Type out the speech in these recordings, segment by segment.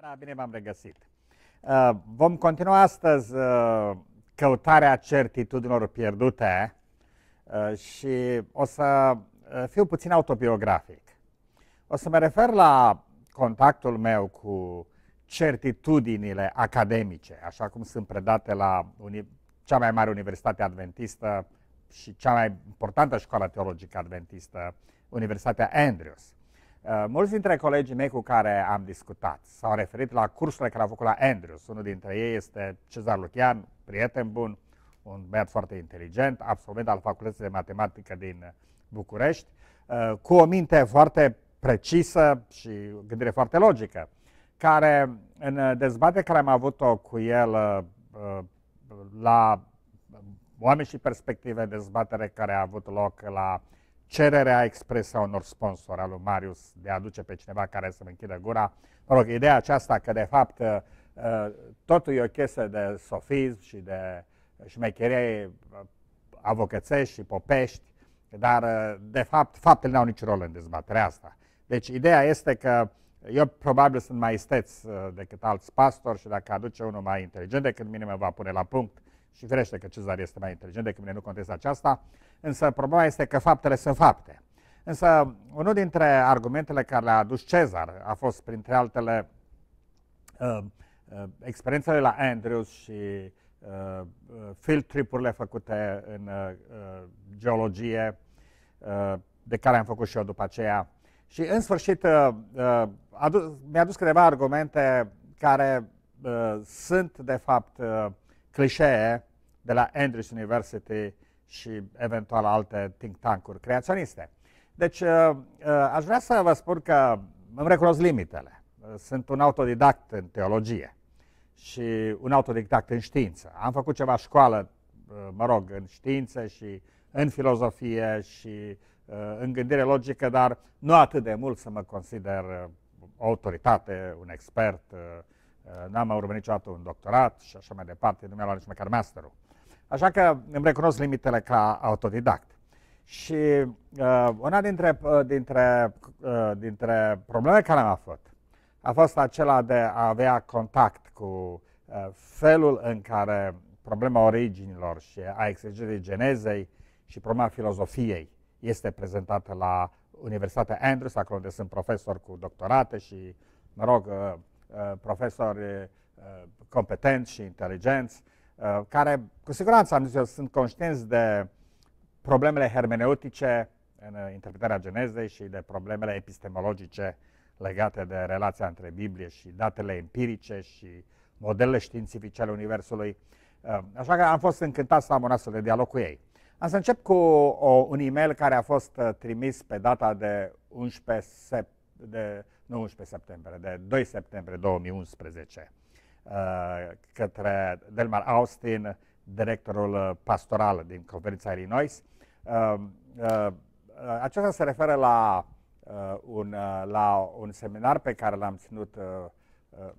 Seara, bine v-am regăsit! Uh, vom continua astăzi uh, căutarea certitudinilor pierdute uh, și o să fiu puțin autobiografic. O să mă refer la contactul meu cu certitudinile academice, așa cum sunt predate la cea mai mare universitate adventistă și cea mai importantă școală teologică adventistă, Universitatea Andrews. Uh, mulți dintre colegii mei cu care am discutat s-au referit la cursurile care au făcut la Andrews. Unul dintre ei este Cezar Lucian, prieten bun, un băiat foarte inteligent, absolvent al Facultății de Matematică din București, uh, cu o minte foarte precisă și gândire foarte logică, care în dezbatere care am avut-o cu el uh, la Oameni și Perspective, dezbatere care a avut loc la cererea expresă a unor sponsori, al lui Marius, de a aduce pe cineva care să-mi închidă gura. Mă rog, ideea aceasta că, de fapt, uh, totul e o chestie de sofism și de uh, șmecherie uh, avocățești și popești, dar, de fapt, faptele n-au nici rol în dezbaterea asta. Deci, ideea este că eu probabil sunt mai isteț decât alți pastori și dacă aduce unul mai inteligent decât mine, mă va pune la punct și firește că Cezar este mai inteligent decât mine, nu contează aceasta însă problema este că faptele sunt fapte. Însă unul dintre argumentele care le-a adus Cezar a fost, printre altele, uh, uh, experiențele la Andrews și uh, uh field trip-urile făcute în uh, uh, geologie, uh, de care am făcut și eu după aceea. Și în sfârșit uh, uh adu- mi-a adus câteva argumente care uh, sunt de fapt uh, clișee de la Andrews University și eventual alte think tank-uri creaționiste. Deci uh, uh, aș vrea să vă spun că îmi recunosc limitele. Uh, sunt un autodidact în teologie și un autodidact în știință. Am făcut ceva școală, mă rog, în știință și în filozofie și în gândire logică, dar nu atât de mult să mă consider o autoritate, un expert. N-am urmărit niciodată un doctorat și așa mai departe, nu mi-a luat nici măcar masterul. Așa că îmi recunosc limitele ca autodidact. Și uh, una dintre, uh, dintre, uh, dintre problemele care am aflat a fost acela de a avea contact cu uh, felul în care problema originilor și a exegerii genezei și problema filozofiei este prezentată la Universitatea Andrews, acolo unde sunt profesor cu doctorate și, mă rog, uh, uh profesori uh, competenți și inteligenți Uh, care cu siguranță am zis eu, sunt conștienți de problemele hermeneutice în uh, interpretarea genezei și de problemele epistemologice legate de relația între Biblie și datele empirice și modelele științifice ale Universului. Uh, așa că am fost încântat să am un astfel de dialog cu ei. Am să încep cu o, un e-mail care a fost trimis pe data de 11 sep- de, nu 11 septembrie, de 2 septembrie 2011. Uh, către Delmar Austin, directorul uh, pastoral din conferința Illinois. Uh, Aceasta se referă la un, la un seminar pe care l-am ținut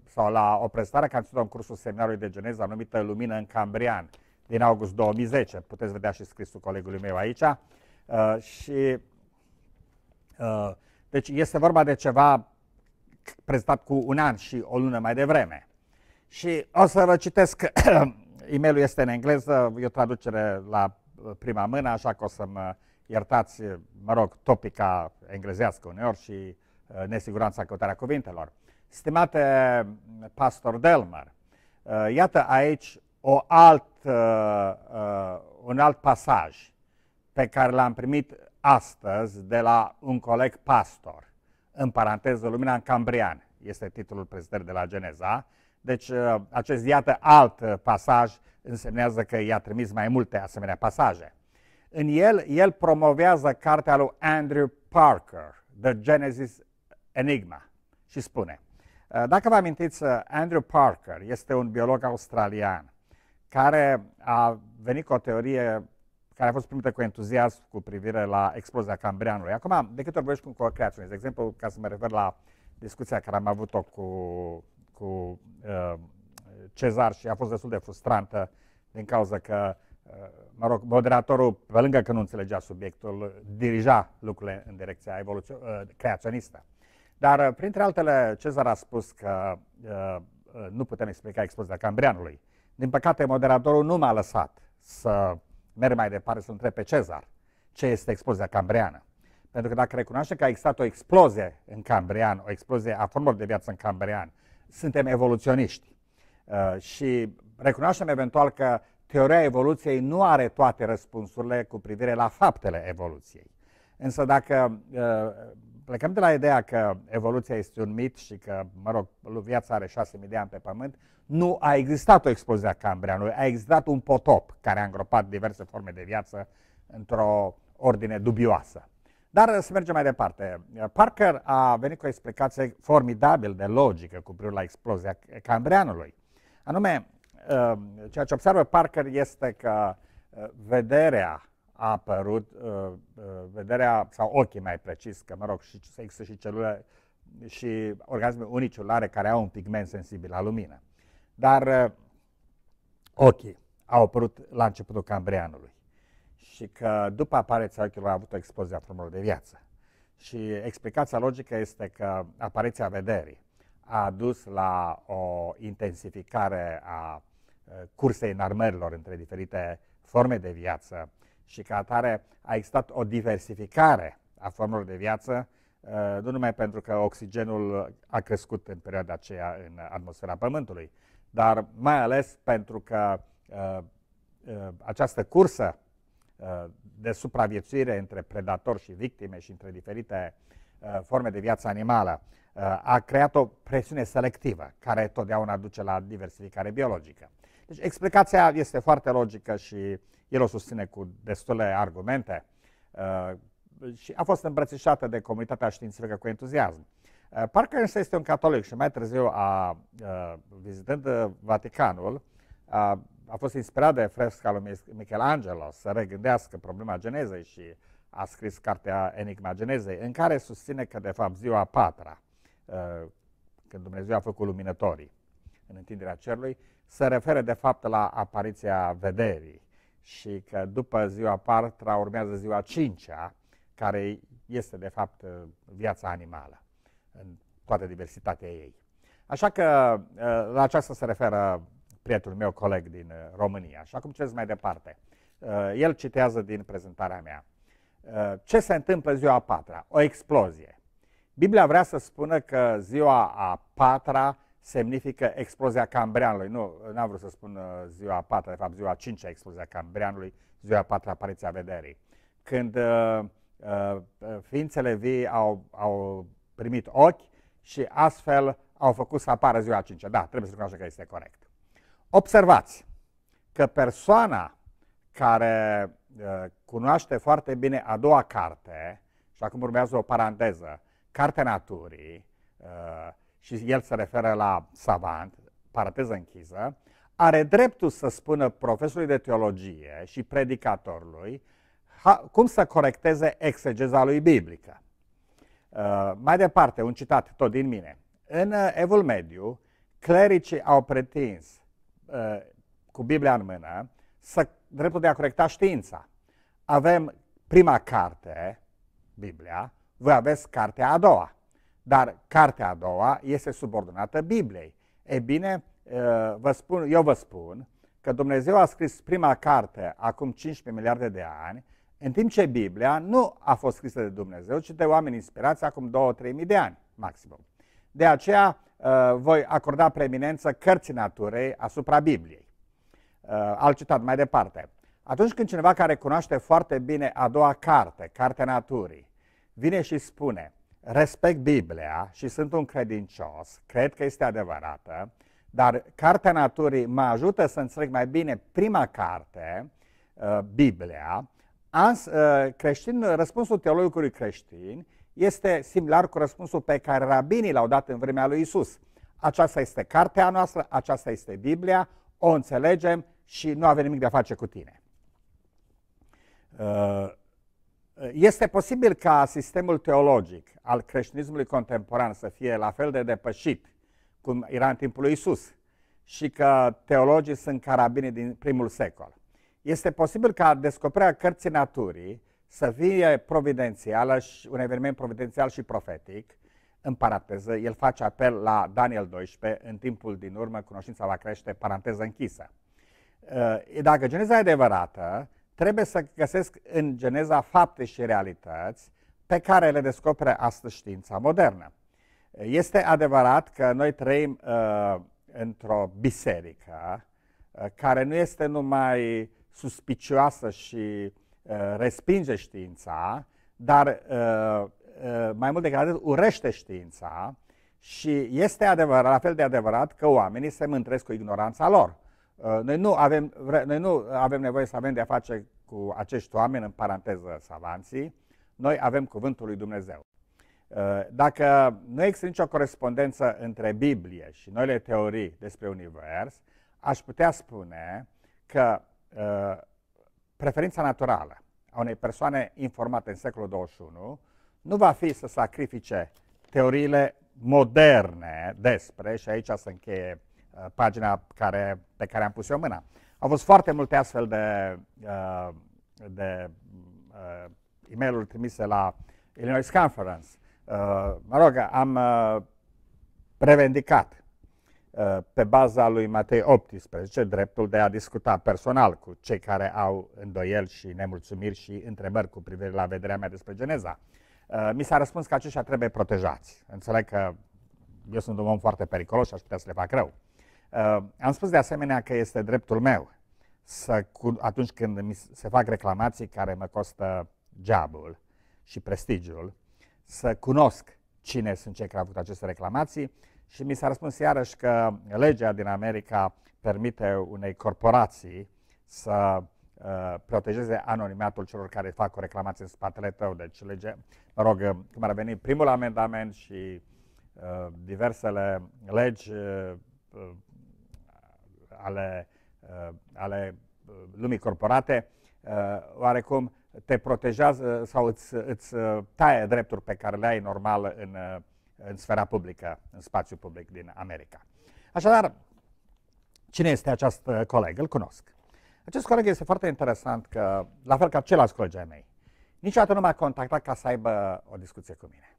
sau la o prezentare care am ținut în cursul seminarului de geneza numită Lumină în Cambrian din august 2010. Puteți vedea și scrisul colegului meu aici. Uh, și uh, deci este vorba de ceva prezentat cu un an și o lună mai devreme. Și o să vă citesc, e este în engleză, e o traducere la uh, prima mână, așa că o să-mi iertați, uh, mă rog, topica englezească uneori și uh, nesiguranța căutarea cuvintelor. Stimate pastor Delmar. iată aici o alt, un alt pasaj pe care l-am primit astăzi de la un coleg pastor, în paranteză Lumina în Cambrian, este titlul prezentării de la Geneza, deci uh, acest iată alt uh, pasaj însemnează că i-a trimis mai multe asemenea pasaje. În el, el promovează cartea lui Andrew Parker, The Genesis Enigma, și spune, uh, dacă vă amintiți, Andrew Parker este un biolog australian care a venit cu o teorie care a fost primită cu entuziasm cu privire la explozia cambrianului. Acum, de câte ori vorbești cu o creație, de exemplu, ca să mă refer la discuția care am avut-o cu cu uh, Cezar și a fost destul de frustrantă din cauza că, uh, mă rog, moderatorul, pe lângă că nu înțelegea subiectul, dirija lucrurile în direcția evoluțio- uh, creaționistă. Dar, uh, printre altele, Cezar a spus că uh, uh nu putem explica expoziția Cambrianului. Din păcate, moderatorul nu m-a lăsat să merg mai departe, să întreb pe Cezar ce este expoziția cambriană. Pentru că dacă recunoaște că a existat o explozie în Cambrian, o explozie a formelor de viață în Cambrian, suntem evoluționiști uh, și recunoaștem eventual că teoria evoluției nu are toate răspunsurile cu privire la faptele evoluției. Însă dacă uh, plecăm de la ideea că evoluția este un mit și că, mă rog, viața are șase mii de ani pe pământ, nu a existat o explozie a Cambrianului, a existat un potop care a îngropat diverse forme de viață într-o ordine dubioasă. Dar să mergem mai departe. Parker a venit cu o explicație formidabil de logică cu privire la explozia Cambrianului. Anume, uh, ceea ce observă Parker este că uh, vederea a apărut, uh, vederea sau ochii mai precis, că mă rog, și, există și celule și organisme unicelulare care au un pigment sensibil la lumină. Dar ochii au apărut la începutul Cambrianului și că după apariția ochilor a avut o explozie a formelor de viață. Și explicația logică este că apariția vederii a dus la o intensificare a cursei înarmărilor între diferite forme de viață și ca atare a existat o diversificare a formelor de viață, nu numai pentru că oxigenul a crescut în perioada aceea în atmosfera Pământului, dar mai ales pentru că această cursă de supraviețuire între predatori și victime și între diferite uh, forme de viață animală, uh, a creat o presiune selectivă, care totdeauna duce la diversificare biologică. Deci explicația este foarte logică și el o susține cu destule argumente uh, și a fost îmbrățișată de comunitatea științifică cu entuziasm. Parcă însă este un catolic și mai târziu, a, a vizitând Vaticanul, a a fost inspirat de fresca lui Michelangelo să regândească problema genezei și a scris cartea Enigma Genezei, în care susține că, de fapt, ziua a patra, uh, când Dumnezeu a făcut luminătorii în întinderea cerului, se referă, de fapt, la apariția vederii și că după ziua a patra urmează ziua a cincea, care este, de fapt, uh, viața animală în toată diversitatea ei. Așa că uh, la aceasta se referă prietenul meu, coleg din uh, România. Și acum ce mai departe? Uh, el citează din prezentarea mea. Uh, ce se întâmplă ziua a patra? O explozie. Biblia vrea să spună că ziua a patra semnifică explozia Cambrianului. Nu, n-am vrut să spun ziua a patra, de fapt ziua a cincea explozia Cambrianului, ziua a patra apariția vederii. Când uh, uh, ființele vii au, au primit ochi și astfel au făcut să apară ziua a cincea. Da, trebuie să recunoaștem că este corect. Observați că persoana care uh, cunoaște foarte bine a doua carte, și acum urmează o paranteză, Cartea Naturii, uh, și el se referă la savant, paranteză închisă, are dreptul să spună profesorului de teologie și predicatorului cum să corecteze exegeza lui biblică. Uh, mai departe, un citat tot din mine. În Evul Mediu, clericii au pretins Uh, cu Biblia în mână, să, dreptul de a corecta știința. Avem prima carte, Biblia, voi aveți cartea a doua. Dar cartea a doua este subordonată Bibliei. E bine, uh, vă spun, eu vă spun că Dumnezeu a scris prima carte acum 15 miliarde de ani, în timp ce Biblia nu a fost scrisă de Dumnezeu, ci de oameni inspirați acum 2-3 mii de ani, maximum. De aceea, Uh, voi acorda preeminență cărții naturei asupra Bibliei. Uh, al citat mai departe. Atunci când cineva care cunoaște foarte bine a doua carte, Cartea Naturii, vine și spune, respect Biblia și sunt un credincios, cred că este adevărată, dar Cartea Naturii mă ajută să înțeleg mai bine prima carte, uh, Biblia, ans, uh, creștin, răspunsul teologului creștin este similar cu răspunsul pe care rabinii l-au dat în vremea lui Isus. Aceasta este cartea noastră, aceasta este Biblia, o înțelegem și nu avem nimic de a face cu tine. Uh, este posibil ca sistemul teologic al creștinismului contemporan să fie la fel de depășit cum era în timpul lui Isus și că teologii sunt carabini din primul secol. Este posibil ca descoperirea cărții naturii să fie providențială și un eveniment providențial și profetic, în paranteză, el face apel la Daniel 12, în timpul din urmă cunoștința va crește, paranteză închisă. Uh, dacă geneza e adevărată, trebuie să găsesc în geneza fapte și realități pe care le descoperă astăzi știința modernă. Este adevărat că noi trăim uh, într-o biserică uh, care nu este numai suspicioasă și Uh, respinge știința, dar uh, uh, mai mult decât atât urește știința și este adevărat, la fel de adevărat că oamenii se mântresc cu ignoranța lor. Noi nu avem, noi nu avem nevoie să avem de-a face cu acești oameni, în paranteză savanții, noi avem cuvântul lui Dumnezeu. Dacă nu există nicio corespondență între Biblie și noile teorii despre univers, aș putea spune că preferința naturală a unei persoane informate în secolul 21 nu va fi să sacrifice teoriile moderne despre, și aici se încheie uh, pagina care, pe care am pus eu mâna. Au fost foarte multe astfel de, uh, de uh, e mail trimise la Illinois Conference. Uh, mă rog, am uh, revendicat Uh, pe baza lui Matei 18, dreptul de a discuta personal cu cei care au îndoieli și nemulțumiri și întrebări cu privire la vederea mea despre Geneza. Uh, mi s-a răspuns că aceștia trebuie protejați. Înțeleg că eu sunt un om foarte periculos și aș putea să le fac rău. Uh, am spus de asemenea că este dreptul meu să, atunci când mi se fac reclamații care mă costă geabul și prestigiul, să cunosc cine sunt cei care au făcut aceste reclamații, și mi s-a răspuns iarăși că legea din America permite unei corporații să uh, protejeze anonimatul celor care fac o reclamație în spatele tău. Deci, lege, mă rog, cum ar veni primul amendament și uh, diversele legi uh, uh ale, uh, ale uh, lumii corporate, uh, oarecum te protejează uh, sau îți, îți taie drepturi pe care le ai normal în, în sfera publică, în spațiu public din America. Așadar, cine este acest coleg? Îl cunosc. Acest coleg este foarte interesant că, la fel ca ceilalți colegi ai mei, niciodată nu m-a contactat ca să aibă o discuție cu mine.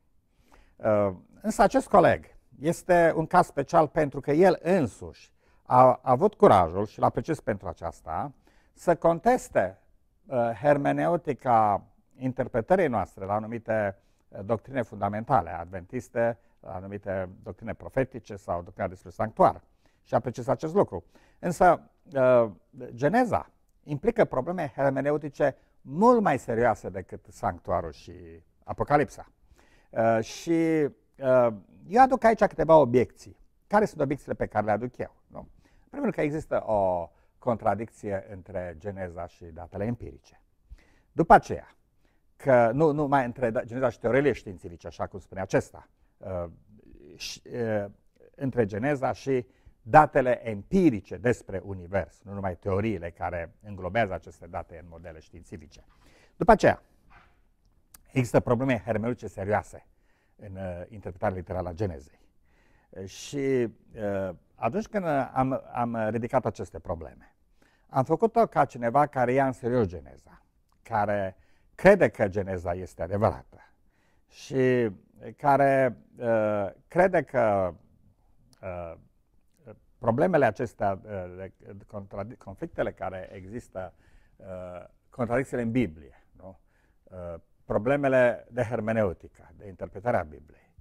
Uh, însă acest coleg este un caz special pentru că el însuși a avut curajul, și l precis pentru aceasta, să conteste uh, hermeneutica interpretării noastre la anumite doctrine fundamentale adventiste, anumite doctrine profetice sau doctrina despre sanctuar. Și a apreciez acest lucru. Însă, ă, geneza implică probleme hermeneutice mult mai serioase decât sanctuarul și apocalipsa. Ă, și ă, eu aduc aici câteva obiecții. Care sunt obiecțiile pe care le aduc eu? Nu? Primul că există o contradicție între geneza și datele empirice. După aceea, că nu, nu mai între da, geneza și teoriile științifice, așa cum spune acesta, uh, și, uh, între geneza și datele empirice despre univers, nu numai teoriile care înglobează aceste date în modele științifice. După aceea, există probleme hermeneutice serioase în uh, interpretarea literală a genezei. Și uh, atunci când am, am ridicat aceste probleme, am făcut-o ca cineva care ia în serios geneza, care uh, crede că geneza este adevărată și care uh, crede că uh, problemele acestea, uh, conflictele care există, uh, contradicțiile în Biblie, nu? Uh, problemele de hermeneutică, de interpretarea Bibliei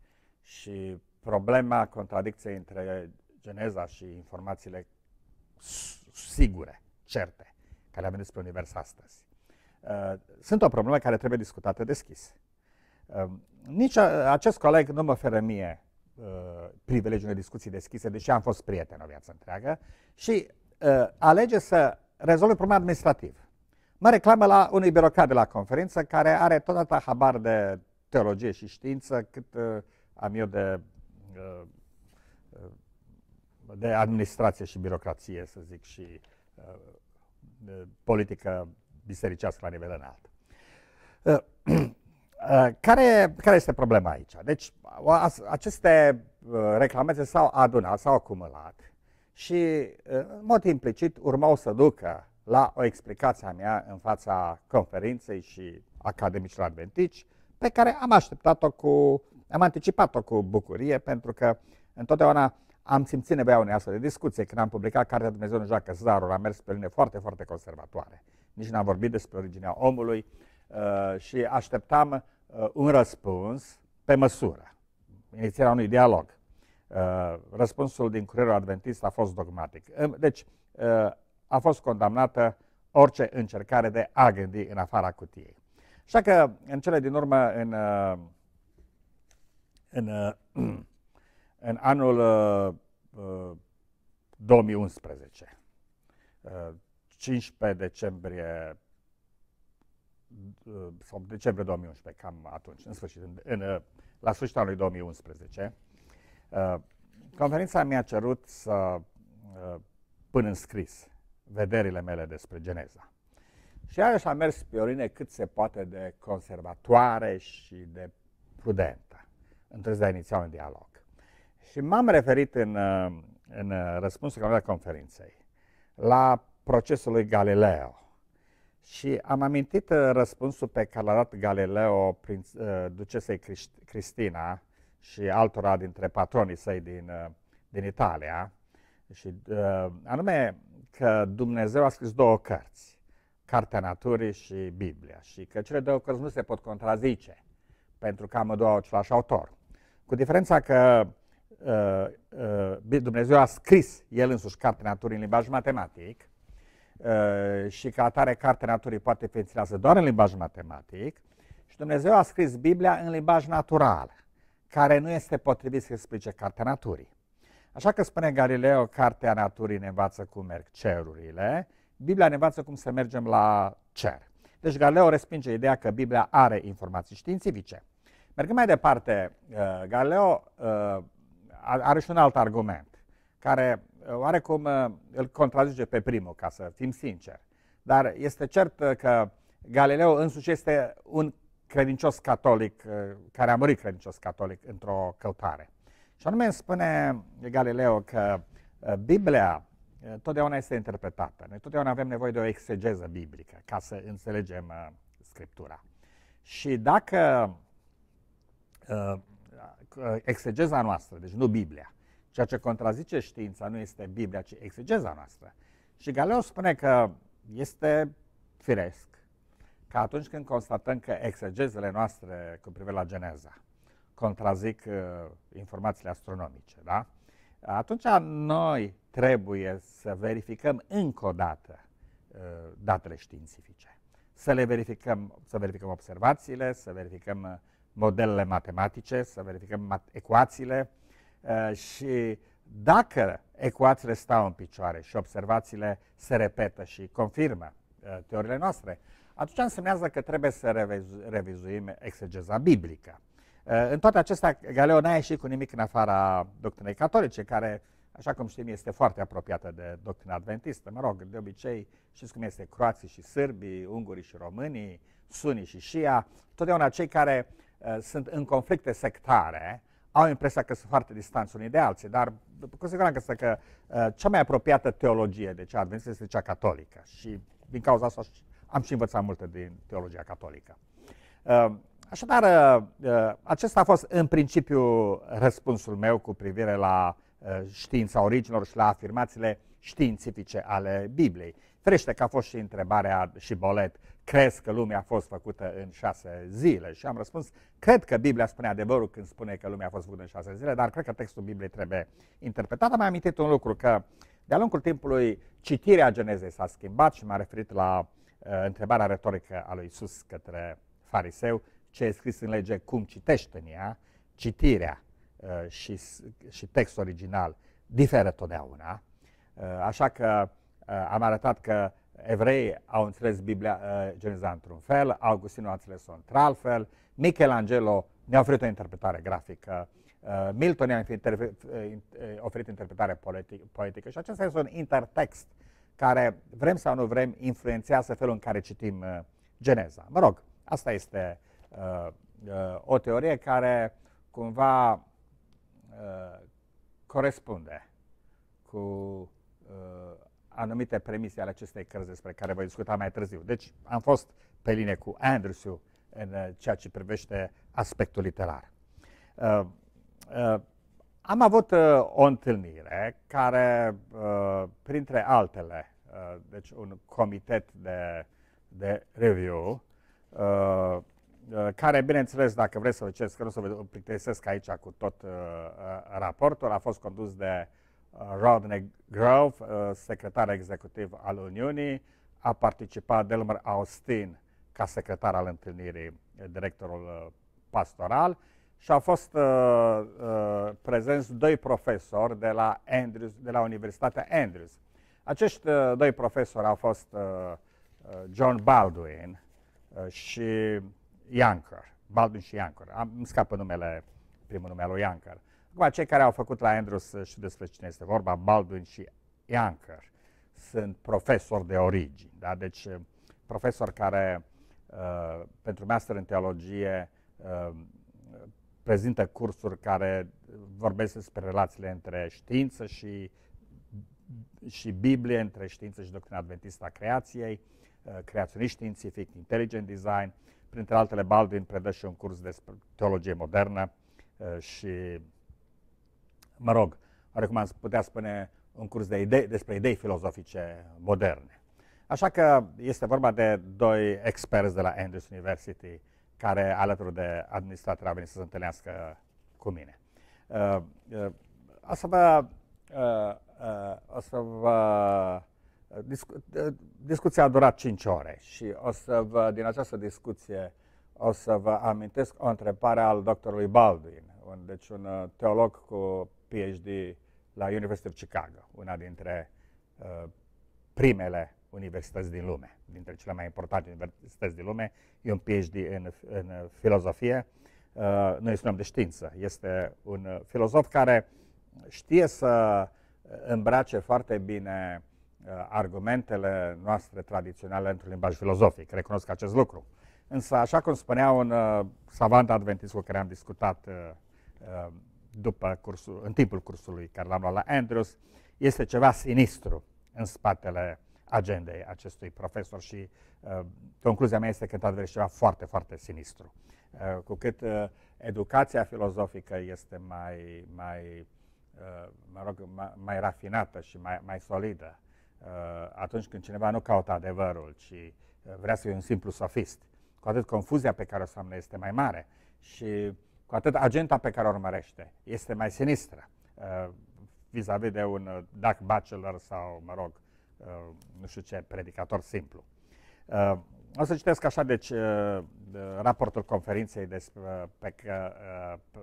și problema contradicției între geneza și informațiile sigure, certe, care avem despre univers astăzi Uh, sunt o problemă care trebuie discutată deschis. Uh, nici acest coleg nu mă oferă mie uh, privilegiul unei discuții deschise, deși am fost prieten o viață întreagă, și alege să rezolve problema administrativ. Mă reclamă la unui birocrat de la conferință care are atâta habar de teologie și știință cât am eu de, de administrație și birocrație, să zic, și de politică bisericească la nivel înalt. Uh, uh, care, care este problema aici? Deci, aceste uh, reclamații s-au adunat, s-au acumulat și, în mod implicit, urmau să ducă la o explicație a mea în fața conferinței și academicilor adventici, pe care am așteptat-o cu, am anticipat-o cu bucurie, pentru că întotdeauna am simțit nevoia unei astfel de discuție. Când am publicat Cartea Dumnezeu în joacă zarul, am mers pe linie foarte, foarte conservatoare nici n-am vorbit despre originea omului uh, și așteptam uh, un răspuns pe măsură, inițierea unui dialog. Uh, răspunsul din curierul adventist a fost dogmatic. Deci a fost condamnată orice încercare de a gândi în afara cutiei. Așa că în cele din urmă, în, în, în anul 2011, 15 decembrie uh, sau decembrie 2011, cam atunci, în sfârșit, în, în, uh, la sfârșitul anului 2011, uh, conferința mi-a cerut să pun în scris vederile mele despre Geneza. Și iarăși a mers Piorine cât se poate de conservatoare și de prudentă, într de a iniția un dialog. Și m-am referit în, în răspunsul la conferinței la procesului Galileo. Și am amintit uh, răspunsul pe care l-a dat Galileo prin uh, ducesei Cristina și altora dintre patronii săi din, uh, din Italia, și anume că Dumnezeu a scris două cărți, Cartea Naturii și Biblia, și că cele două cărți nu se pot contrazice, pentru că amândouă au același autor. Cu diferența că uh, uh, Dumnezeu a scris el însuși Cartea Naturii în limbaj matematic, Uh, și ca atare cartea naturii poate fi înțeleasă doar în limbaj matematic și Dumnezeu a scris Biblia în limbaj natural, care nu este potrivit să explice cartea naturii. Așa că spune Galileo, cartea naturii ne învață cum merg cerurile, Biblia ne învață cum să mergem la cer. Deci Galileo respinge ideea că Biblia are informații științifice. Mergând mai departe, uh, Galileo uh, are și un alt argument, care oarecum uh, îl contrazice pe primul, ca să fim sinceri. Dar este cert uh, că Galileo însuși este un credincios catolic, uh, care a murit credincios catolic într-o căutare. Și anume îmi spune Galileo că Biblia totdeauna este interpretată. Noi totdeauna avem nevoie de o exegeză biblică ca să înțelegem Scriptura. Și dacă exegeza noastră, deci nu Biblia, ceea ce contrazice știința nu este Biblia, ci exegeza noastră. Și Galileu spune că este firesc că atunci când constatăm că exegezele noastre cu privire la geneza contrazic uh, informațiile astronomice, da? atunci noi trebuie să verificăm încă o dată uh, datele științifice. Să le verificăm, să verificăm observațiile, să verificăm uh, modelele matematice, să verificăm ecuațiile, Eh, și dacă ecuațiile stau în picioare și observațiile se repetă și confirmă eh, teoriile noastre, atunci însemnează că trebuie să revizuim exegeza biblică. Eh, în toate acestea, Galeo n-a ieșit cu nimic în afara doctrinei catolice, care, așa cum știm, este foarte apropiată de doctrina adventistă. Mă rog, de obicei, știți cum este, croații și sârbii, ungurii și românii, sunii și șia, totdeauna cei care uh, sunt în conflicte sectare, au impresia că sunt foarte distanți unii de alții, dar cu siguranță că uh, cea mai apropiată teologie de cea adventistă este cea catolică și din cauza asta am și învățat multe din teologia catolică. Uh, așadar, uh, uh, acesta a fost în principiu răspunsul meu cu privire la uh, știința originilor și la afirmațiile științifice ale Bibliei. Frește că a fost și întrebarea și bolet, crezi că lumea a fost făcută în șase zile? Și am răspuns, cred că Biblia spune adevărul când spune că lumea a fost făcută în șase zile, dar cred că textul Bibliei trebuie interpretat. Am mai amintit un lucru, că de-a lungul timpului citirea Genezei s-a schimbat și m-a referit la uh, întrebarea retorică a lui Isus către fariseu, ce e scris în lege, cum citește în ea, citirea uh, și, și textul original diferă totdeauna. Uh, așa că Eh, am arătat că evreii au înțeles Biblia eh, Geneza într-un fel, Augustin a înțeles-o într fel, Michelangelo ne-a oferit o interpretare grafică, eh, Milton ne-a oferit interpretare poetică și acesta este un intertext care, vrem sau nu vrem, influențează felul în care citim Geneza. Mă rog, asta este o teorie care cumva corespunde cu anumite premise ale acestei cărți despre care voi discuta mai târziu. Deci am fost pe linie cu Andrews în uh, ceea ce privește aspectul literar. Uh, uh, am avut uh, o întâlnire care, uh, printre altele, uh, deci un comitet de, de review, care, bineînțeles, dacă vreți să vă ceresc, că nu să vă plictisesc aici cu tot raportul, a fost condus de Uh, Rodney Grove, uh, secretar executiv al Uniunii, a participat Delmer Austin ca secretar al întâlnirii, uh, directorul pastoral, și au fost uh, uh, prezenți doi profesori de la, Andrews, de la Universitatea Andrews. Acești uh, doi profesori au fost uh, John Baldwin și Yanker. Baldwin și Yanker. Am, scapă numele, primul numele lui Yanker. Acum, cei care au făcut la Andrews, uh, și despre cine este vorba, Baldwin și Ianker, sunt profesori de origini, da? deci uh, profesori care uh, pentru master în teologie uh, prezintă cursuri care vorbesc despre relațiile între știință și, și Biblie, între știință și doctrina adventistă a creației, uh, creaționist științific, intelligent design, printre altele Baldwin predă și un curs despre teologie modernă uh, și mă rog, oarecum am putea spune, un curs de idei, despre idei filozofice moderne. Așa că este vorba de doi experți de la Andrews University care alături de administrator a venit să se întâlnească cu mine. Uh, uh, o să vă, uh, uh, o să vă discu- uh, discuția a durat 5 ore și o să vă, din această discuție o să vă amintesc o întrebare al doctorului Baldwin, un, deci un uh, teolog cu PhD la University of Chicago, una dintre uh, primele universități din lume, dintre cele mai importante universități din lume. E un PhD în, în filozofie. Uh, noi spunem de știință. Este un filozof care știe să îmbrace foarte bine uh, argumentele noastre tradiționale într-un limbaj filozofic. Recunosc acest lucru. Însă, așa cum spunea un uh, savant adventist cu care am discutat uh, uh, după cursul, în timpul cursului care l-am luat la Andrews, este ceva sinistru în spatele agendei acestui profesor și uh, concluzia mea este că într-adevăr ceva foarte, foarte sinistru. Uh, cu cât uh, educația filozofică este mai, mai, uh, mă rog, mai, mai rafinată și mai, mai solidă, uh, atunci când cineva nu caută adevărul, ci uh, vrea să fie un simplu sofist, cu atât confuzia pe care o să am este mai mare. Și cu atât agenta pe care o urmărește este mai sinistră uh, vis-a-vis -vis de un uh, Duck Bachelor sau, mă rog, uh, nu știu ce, predicator simplu. O să citesc așa, deci, raportul conferinței despre, pe,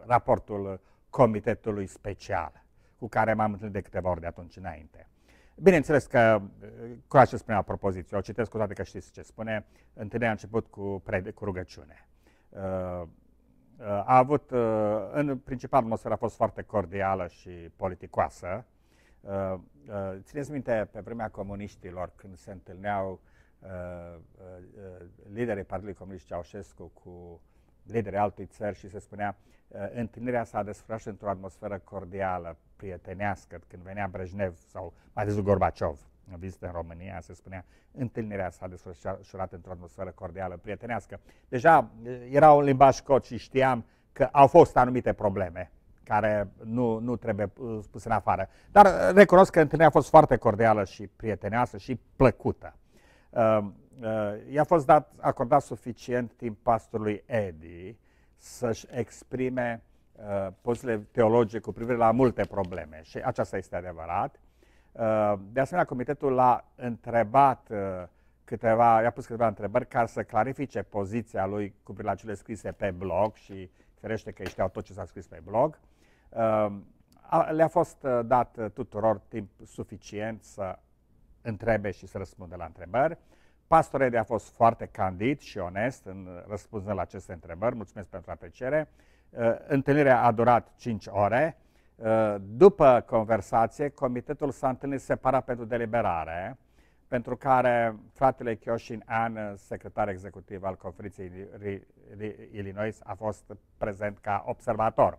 raportul comitetului special cu care m-am întâlnit de câteva ori de atunci înainte. Bineînțeles că, cu așa prima propoziție, o citesc cu toate că știți ce spune, întâlnirea a început cu, pre, cu rugăciune a avut, uh, în principal, atmosfera a fost foarte cordială și politicoasă. Uh, uh, țineți minte, pe vremea comuniștilor, când se întâlneau liderii Partidului Comunist Ceaușescu cu liderii altui țări și se spunea întâlnirea s-a desfășurat într-o atmosferă cordială, prietenească, când venea Brejnev sau mai ales Gorbaciov vizită în România, se spunea, întâlnirea s-a desfășurat într-o atmosferă cordială, prietenească. Deja eh, era un limbaj cot și știam că au fost anumite probleme care nu, nu trebuie eh, spus în afară. Dar eh, recunosc că întâlnirea a fost foarte cordială și prietenească și plăcută. Uh, uh, i-a fost dat, acordat suficient timp pastorului Edi să-și exprime uh, pozițiile teologice cu privire la multe probleme și aceasta este adevărat. Uh, de asemenea, comitetul l-a întrebat uh, câteva, i-a pus câteva întrebări ca să clarifice poziția lui cu privire la cele scrise pe blog și ferește că știau tot ce s-a scris pe blog. Uh, le-a fost dat tuturor timp suficient să întrebe și să răspundă la întrebări. Pastorede a fost foarte candid și onest în răspunsul la aceste întrebări. Mulțumesc pentru apreciere. Întâlnirea a durat 5 ore. După conversație, comitetul s-a întâlnit separat pentru deliberare, pentru care fratele Kioshin An, secretar executiv al conferinței Illinois, a fost prezent ca observator.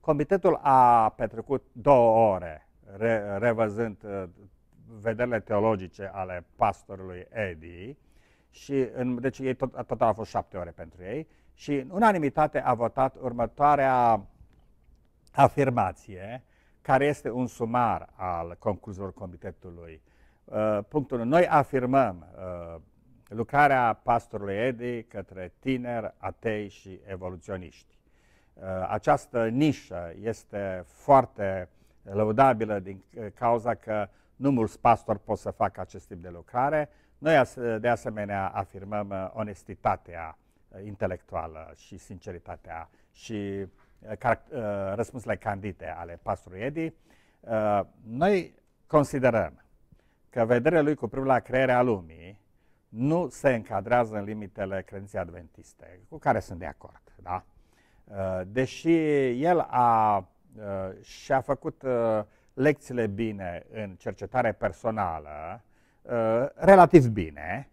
Comitetul a petrecut două ore re- revăzând uh, vederile teologice ale pastorului Eddie și în, deci ei tot, total au fost șapte ore pentru ei și în unanimitate a votat următoarea afirmație, care este un sumar al concluziilor comitetului. Uh, punctul 1. Noi afirmăm uh, lucrarea pastorului Edi către tineri, atei și evoluționiști. Uh, această nișă este foarte lăudabilă din cauza că nu mulți pastori pot să facă acest tip de lucrare. Noi de asemenea afirmăm onestitatea intelectuală și sinceritatea și Uh, uh, răspunsurile candide ale pastorului Edi, uh, noi considerăm că vederea lui cu privire la crearea lumii nu se încadrează în limitele credinței adventiste, cu care sunt de acord. Da? Deși el a, și-a făcut lecțiile bine în cercetare personală, relativ bine,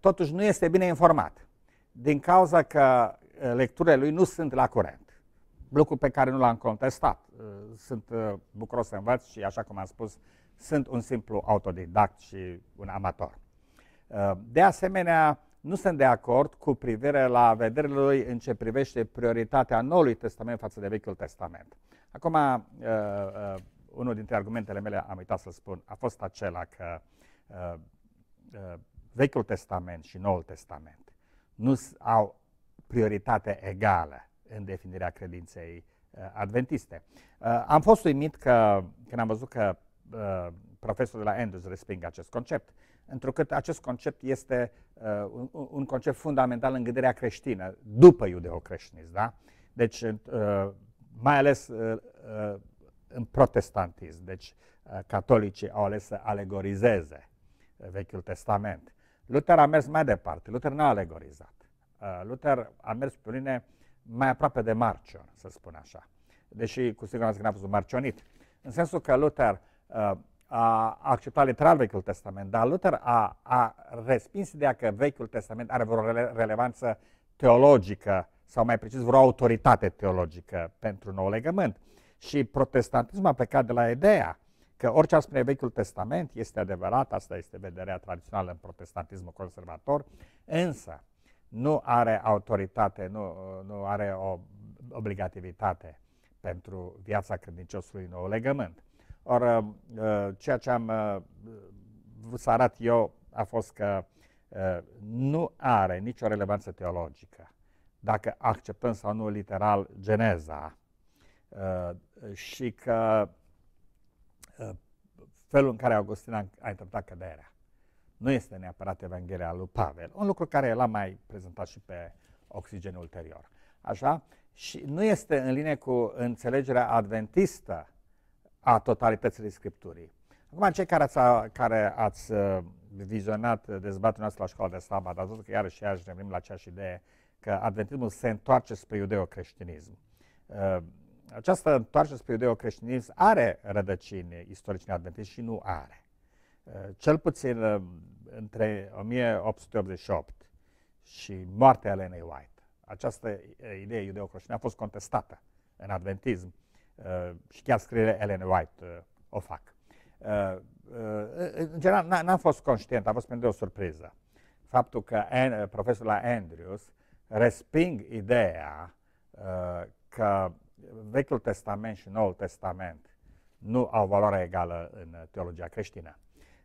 totuși nu este bine informat, din cauza că lecturile lui nu sunt la curent lucru pe care nu l-am contestat. Uh, sunt uh, bucuros să învăț și, așa cum am spus, sunt un simplu autodidact și un amator. Uh, de asemenea, nu sunt de acord cu privire la vederile lui în ce privește prioritatea Noului Testament față de Vechiul Testament. Acum, unul dintre argumentele mele, am uitat să spun, a fost acela că Vechiul Testament și Noul Testament nu au prioritate egală în definirea credinței uh, adventiste. Uh, am fost uimit că, când am văzut că uh, profesorul de la Andrews respingă acest concept, întrucât acest concept este un concept fundamental în gândirea creștină, după iudeocreștinism, da? Deci, mai ales în protestantism, deci catolicii au ales să alegorizeze Vechiul Testament. Luther a mers mai departe, Luther n-a alegorizat. Luther a mers pe linie linie mai aproape de Marcion, să spun așa. Deși cu siguranță că n-a fost marcionit. În sensul că Luther uh, a acceptat literal Vechiul Testament, dar Luther a, a respins ideea că Vechiul Testament are vreo rele- relevanță teologică sau mai precis vreo autoritate teologică pentru nou legământ. Și protestantismul a plecat de la ideea că orice ar spune Vechiul Testament este adevărat, asta este vederea tradițională în protestantismul conservator, însă nu are autoritate, nu, nu are o obligativitate pentru viața credinciosului nou legământ. Or, uh, ceea ce am vrut uh, să arăt eu a fost că uh, nu are nicio relevanță teologică dacă acceptăm sau nu literal geneza și că felul în care Augustin a interpretat căderea nu este neapărat Evanghelia lui Pavel, un lucru care l-a mai prezentat și pe oxigen ulterior. Așa? Și nu este în linie cu înțelegerea adventistă a totalității Scripturii. Acum, cei care ați, care ați uh, vizionat dezbaterea noastră la școala de sabat, ați văzut că iarăși iarăși revenim la aceeași idee că adventismul se întoarce spre iudeocreștinism. Uh, această întoarcere spre iudeocreștinism are rădăcini istorice în adventism și nu are. Eh, cel puțin eh, între 1888 și moartea Elenei White, această eh, idee iudeo a fost contestată în adventism și chiar scrierea Elena White o fac. În general, n-am fost conștient, a fost pentru o surpriză. Faptul că profesorul Andrews resping ideea că Vechiul Testament și Noul Testament nu au valoare egală în teologia creștină.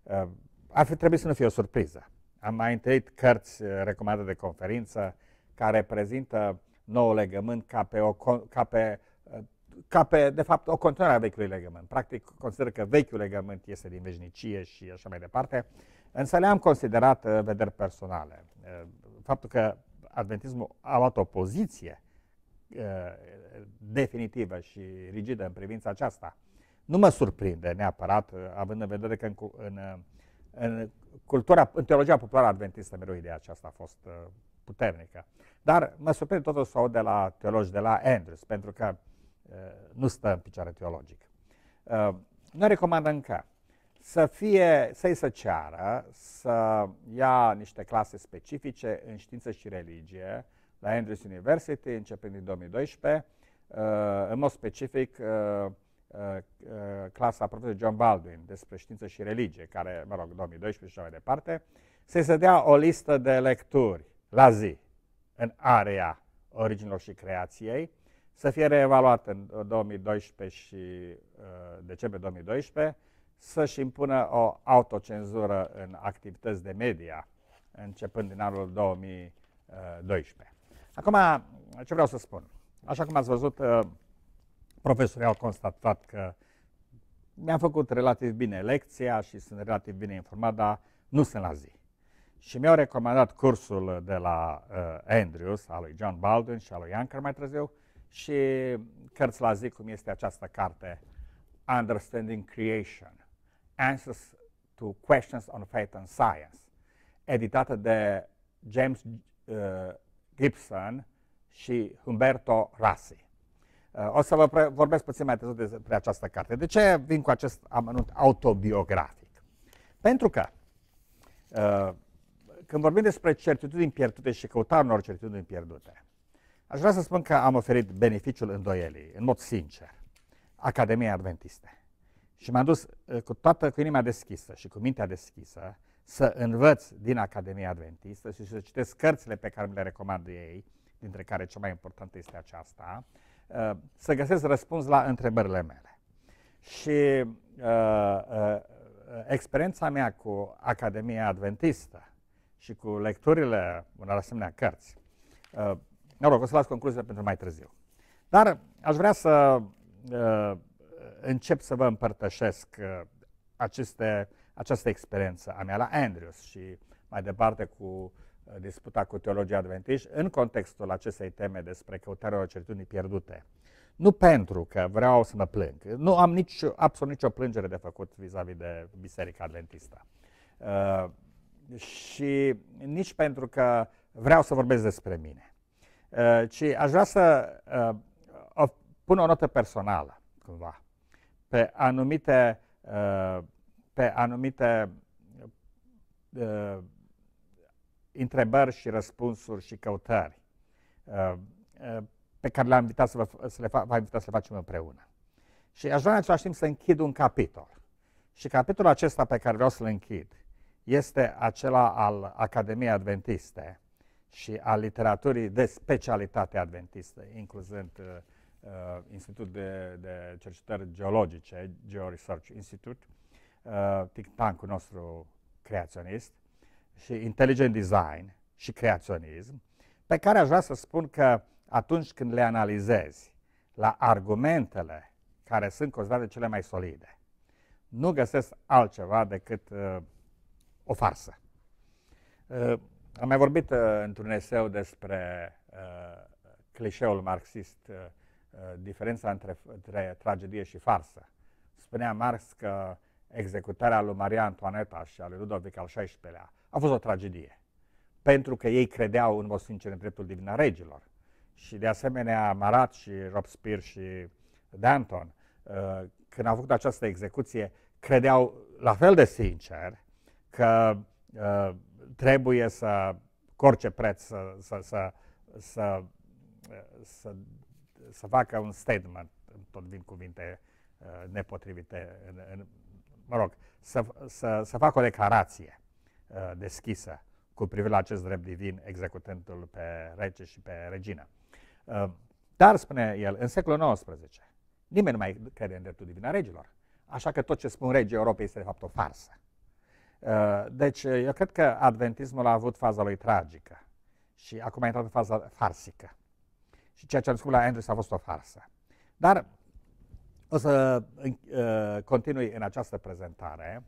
Uh, ar fi trebuit să nu fie o surpriză. Am mai întâlnit cărți uh, recomandate de conferință care prezintă nou legământ ca pe, o, ca pe, uh, ca pe de fapt, o continuare a vechiului legământ. Practic, consider că vechiul legământ este din veșnicie și așa mai departe, însă le-am considerat vederi personale. Faptul că adventismul a luat o poziție definitivă și rigidă în privința aceasta, nu mă surprinde neapărat, uh, având în vedere că în, în, uh, în cultura, în teologia populară adventistă mereu ideea aceasta a fost uh, puternică. Dar mă surprinde totuși să aud de la teologi, de la Andrews, pentru că uh, nu stă în picioare teologic. Uh, noi recomandăm că să fie, să-i să ceară, să ia niște clase specifice în știință și religie la Andrews University, începând din 2012, uh, în mod specific uh, Uh, clasa profesorului John Baldwin despre știință și religie, care, mă rog, 2012 și mai departe, să se dea o listă de lecturi la zi în area originilor și creației, să fie reevaluat în 2012 și uh, decembrie 2012, să-și impună o autocenzură în activități de media, începând din anul 2012. Acum, ce vreau să spun? Așa cum ați văzut, uh, profesorii au constatat că mi-am făcut relativ bine lecția și sunt relativ bine informat, dar nu sunt la zi. Și mi-au recomandat cursul de la uh, Andrews, al lui John Baldwin și al lui Anker mai târziu, și cărți la zi, cum este această carte, Understanding Creation, Answers to Questions on Faith and Science, editată de James uh, Gibson și Humberto Rassi. O să vă vorbesc puțin mai târziu despre această carte. De ce vin cu acest amănunt autobiografic? Pentru că uh, când vorbim despre certitudini pierdute și căutarea unor certitudini pierdute, aș vrea să spun că am oferit beneficiul îndoielii, în mod sincer, Academiei Adventiste. Și m-am dus uh, cu toată cu inima deschisă și cu mintea deschisă să învăț din Academia Adventistă și să citesc cărțile pe care mi le recomand ei, dintre care cea mai importantă este aceasta, Uh, să găsesc răspuns la întrebările mele. Și uh, uh, experiența mea cu Academia Adventistă și cu lecturile unor asemenea cărți, mă rog, o să las concluzia pentru mai târziu. Dar aș vrea să încep să vă împărtășesc aceste, această experiență a mea la Andrews și mai departe cu Uh, disputa cu teologia adventiști în contextul acestei teme despre căutarea certitudinii pierdute. Nu pentru că vreau să mă plâng. Nu am nici, absolut nicio plângere de făcut vis-a-vis -vis de Biserica Adventistă. Uh, și nici pentru că vreau să vorbesc despre mine. Uh, ci aș vrea să uh, o, pun o notă personală, cumva, pe anumite, uh, pe anumite uh, întrebări și răspunsuri și căutări uh, uh, pe care le-am invitat să, vă, să le, fac, invitat să le facem împreună. Și aș vrea în același timp să închid un capitol. Și capitolul acesta pe care vreau să-l închid este acela al Academiei Adventiste și al literaturii de specialitate adventiste, incluzând uh, uh, Institutul de, de Cercetări Geologice, Research Institute, uh, think nostru creaționist, și intelligent design și creaționism, pe care aș vrea să spun că atunci când le analizezi la argumentele care sunt considerate cele mai solide, nu găsesc altceva decât uh, o farsă. Uh, am mai vorbit uh, într-un eseu despre uh, clișeul marxist, uh, uh diferența între, între tragedie și farsă. Spunea Marx că executarea lui Maria Antoaneta și a lui Ludovic al XVI-lea a fost o tragedie. Pentru că ei credeau în mod sincer în dreptul divin a regilor. Și de asemenea Marat și Robespierre și Danton, uh, când au făcut această execuție, credeau la fel de sincer că uh, trebuie să, cu orice preț, să, să, să, să, să, să facă un statement, tot vin cuvinte uh, nepotrivite, mă rog, să, să, să facă o declarație Uh, deschisă cu privire la acest drept divin executându-l pe rece și pe regină. Uh, dar, spune el, în secolul XIX, nimeni nu mai crede în dreptul divin a regilor. Așa că tot ce spun regii Europei este de fapt o farsă. Uh, deci, eu cred că adventismul a avut faza lui tragică și acum a intrat în faza farsică. Și ceea ce am spus la Andrews a fost o farsă. Dar o să continui în această prezentare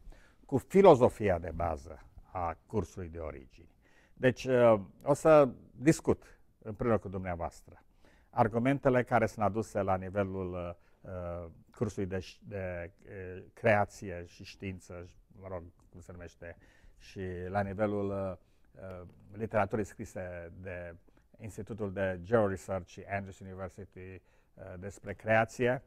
cu filozofia de bază a cursului de origine. Deci uh, o să discut împreună cu dumneavoastră argumentele care sunt aduse la nivelul uh, cursului de, de uh, creație și știință, mă rog, cum se numește, și la nivelul literaturii scrise de Institutul de Georesearch și Andrews University despre creație.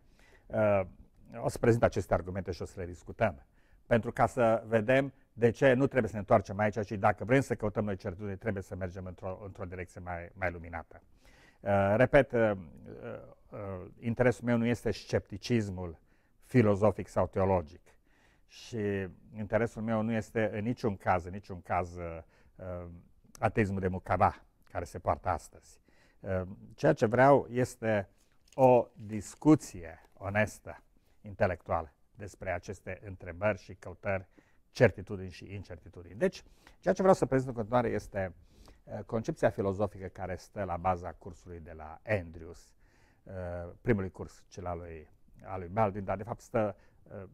O să prezint aceste argumente și o să le discutăm. Pentru ca să vedem de ce nu trebuie să ne întoarcem aici ci dacă vrem să căutăm noi certitudine, trebuie să mergem într-o, într direcție mai, mai luminată. Uh, repet, uh, uh, uh, interesul meu nu este scepticismul filozofic sau teologic și interesul meu nu este în niciun caz, în niciun caz uh, uh, ateismul de mucava care se poartă astăzi. Ceea ce vreau este o discuție onestă, intelectuală, despre aceste întrebări și căutări certitudini și incertitudini. Deci, ceea ce vreau să prezint în continuare este uh, concepția filozofică care stă la baza cursului de la Andrews, uh, primului curs cel al lui, al lui Baldwin, dar de fapt stă, uh,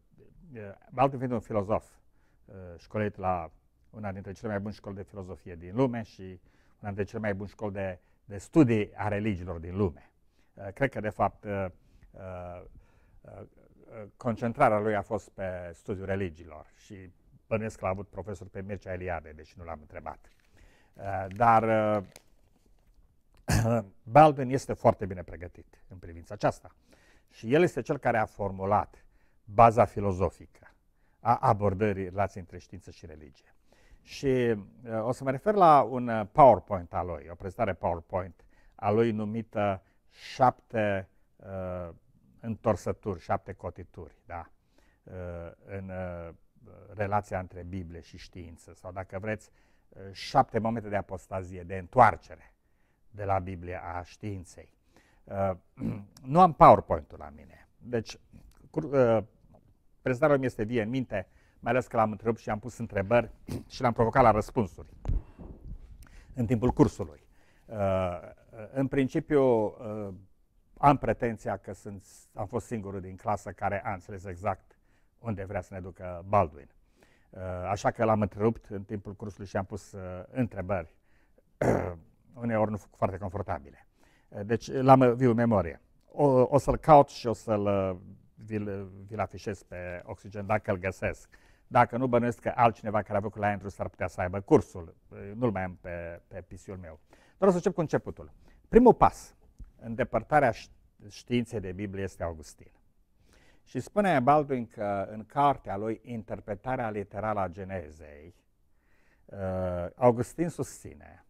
Baldwin fiind un filozof școlit la una dintre cele mai bune școli de filozofie din lume și una dintre cele mai bune școli de, de studii a religiilor din lume. Cred că, de fapt, concentrarea lui a fost pe studiul religiilor și bănuiesc că l-a avut profesor pe Mircea Eliade, deși nu l-am întrebat. Eh, dar eh, Baldwin este foarte bine pregătit în privința aceasta. Și el este cel care a formulat baza filozofică a abordării relației între știință și religie. Și eh, o să mă refer la un PowerPoint al lui, o prezentare PowerPoint a lui numită șapte uh, întorsături, șapte cotituri, da? Uh, în uh, relația între Biblie și știință, sau dacă vreți, șapte momente de apostazie, de întoarcere de la Biblie a științei. Nu am PowerPoint-ul la mine, deci uh, prezentarea mi este vie în minte, mai ales că l-am întrebat și am pus întrebări și l-am provocat la răspunsuri în timpul cursului. Uh, în principiu, uh, am pretenția că sunt, am fost singurul din clasă care a înțeles exact unde vrea să ne ducă Baldwin. Uh, așa că l-am întrerupt în timpul cursului și am pus uh, întrebări, uh, uneori nu foarte confortabile. Deci l-am viu în memorie. O, o să-l caut și o să-l vi-l, vi-l afișez pe Oxigen dacă îl găsesc. Dacă nu, bănuiesc că altcineva care a avut la s ar putea să aibă cursul. Nu-l mai am pe, pe PC-ul meu. Dar o să încep cu începutul. Primul pas, în depărtarea științei de Biblie este Augustin. Și spune Baldwin că în cartea lui Interpretarea literală a Genezei, uh, Augustin susține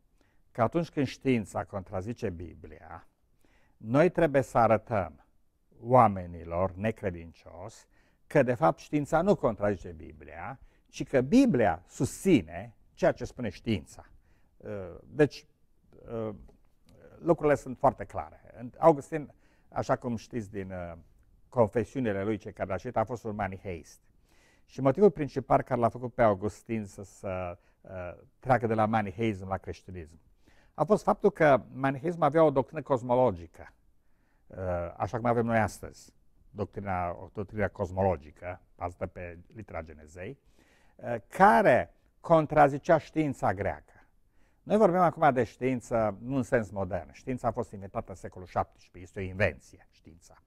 că atunci când știința contrazice Biblia, noi trebuie să arătăm oamenilor necredincios că de fapt știința nu contrazice Biblia, ci că Biblia susține ceea ce spune știința. Uh, deci, uh, lucrurile sunt foarte clare. Augustin, așa cum știți din uh, confesiunile lui ce care a citit a fost un manicheist. Și motivul principal care l-a făcut pe Augustin să, să uh, treacă de la manicheism la creștinism a fost faptul că manicheism avea o doctrină cosmologică, uh, așa cum avem noi astăzi, doctrina, o doctrină cosmologică, bazată pe litera Genezei, uh, care contrazicea știința greacă. Noi vorbim acum de știință nu în sens modern. Știința a fost inventată în secolul XVII, este o invenție, știința.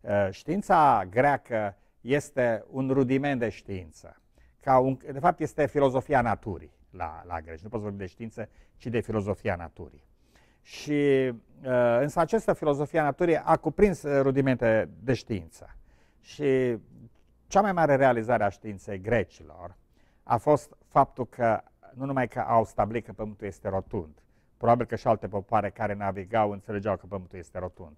Eh, știința greacă este un rudiment de știință. Ca un, de fapt, este filozofia naturii la, la greci. Nu poți vorbi de știință, ci de filozofia naturii. Și eh, însă această filozofia naturii a cuprins rudimente de știință. Și cea mai mare realizare a științei grecilor a fost faptul că nu numai că au stabilit că Pământul este rotund, probabil că și alte popoare care navigau înțelegeau că Pământul este rotund,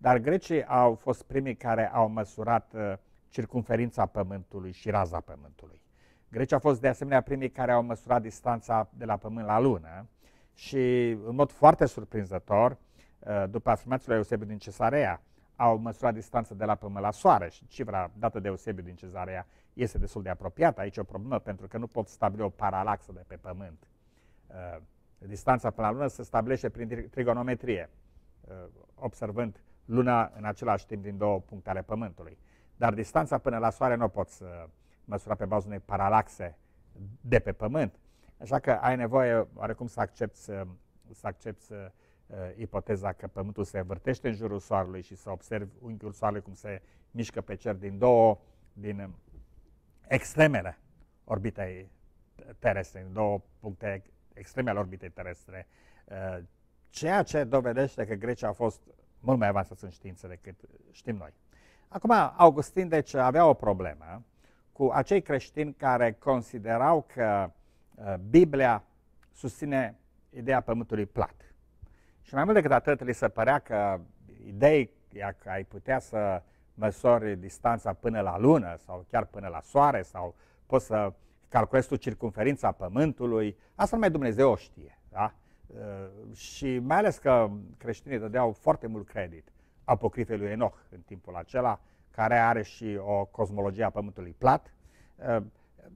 dar grecii au fost primii care au măsurat uh, circumferința Pământului și raza Pământului. Grecii au fost de asemenea primii care au măsurat distanța de la Pământ la Lună și, în mod foarte surprinzător, uh, după afirmațiile Eusebiu din Cesarea, au măsurat distanța de la Pământ la Soare și cifra dată de Eusebiu din Cezarea este destul de apropiată. Aici e o problemă pentru că nu pot stabili o paralaxă de pe Pământ. Uh, distanța până la Lună se stabilește prin trigonometrie, observând luna în același timp din două puncte ale Pământului. Dar distanța până la Soare nu o poți uh, măsura pe baza unei paralaxe de pe Pământ. Așa că ai nevoie oarecum să accepti, uh, să accepti uh, uh, ipoteza că Pământul se învârtește în jurul Soarelui și să observi unghiul Soarelui cum se mișcă pe cer din două, din extremele orbitei terestre, din două puncte extreme ale orbitei terestre, uh, ceea ce dovedește că Grecia a fost mult mai avansați în știință decât știm noi. Acum, Augustin, deci, avea o problemă cu acei creștini care considerau că uh, Biblia susține ideea pământului plat. Și mai mult decât atât, li se părea că ideea că ai putea să măsori distanța până la lună sau chiar până la soare sau poți să calculezi tu circunferința pământului, asta numai Dumnezeu o știe. Da? Uh, și mai ales că creștinii dădeau foarte mult credit apocrifei lui Enoch în timpul acela, care are și o cosmologie a Pământului plat, uh,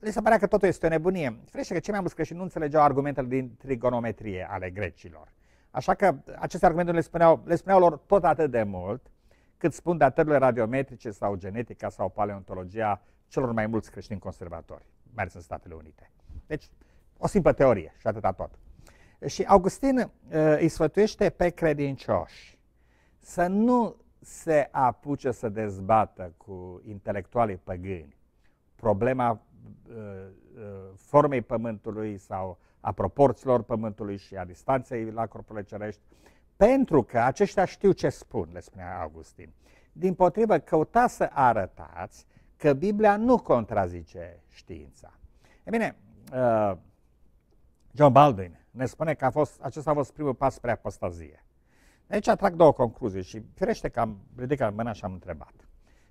Le se părea că totul este o nebunie. Frește că cei mai mulți creștini nu înțelegeau argumentele din trigonometrie ale grecilor. Așa că aceste argumente le spuneau, le spuneau lor tot atât de mult cât spun datările radiometrice sau genetica sau paleontologia celor mai mulți creștini conservatori, mai ales în Statele Unite. Deci, o simplă teorie și atâta tot. Și Augustin uh, îi sfătuiește pe credincioși să nu se apuce să dezbată cu intelectualii păgâni problema uh, uh, formei pământului sau a proporțiilor pământului și a distanței la corpul cerești, pentru că aceștia știu ce spun, le spunea Augustin. Din potrivă, căuta să arătați că Biblia nu contrazice știința. E bine, uh, John Baldwin ne spune că a fost, acesta a fost primul pas spre apostazie. Aici atrag două concluzii și firește că am ridicat mâna și am întrebat.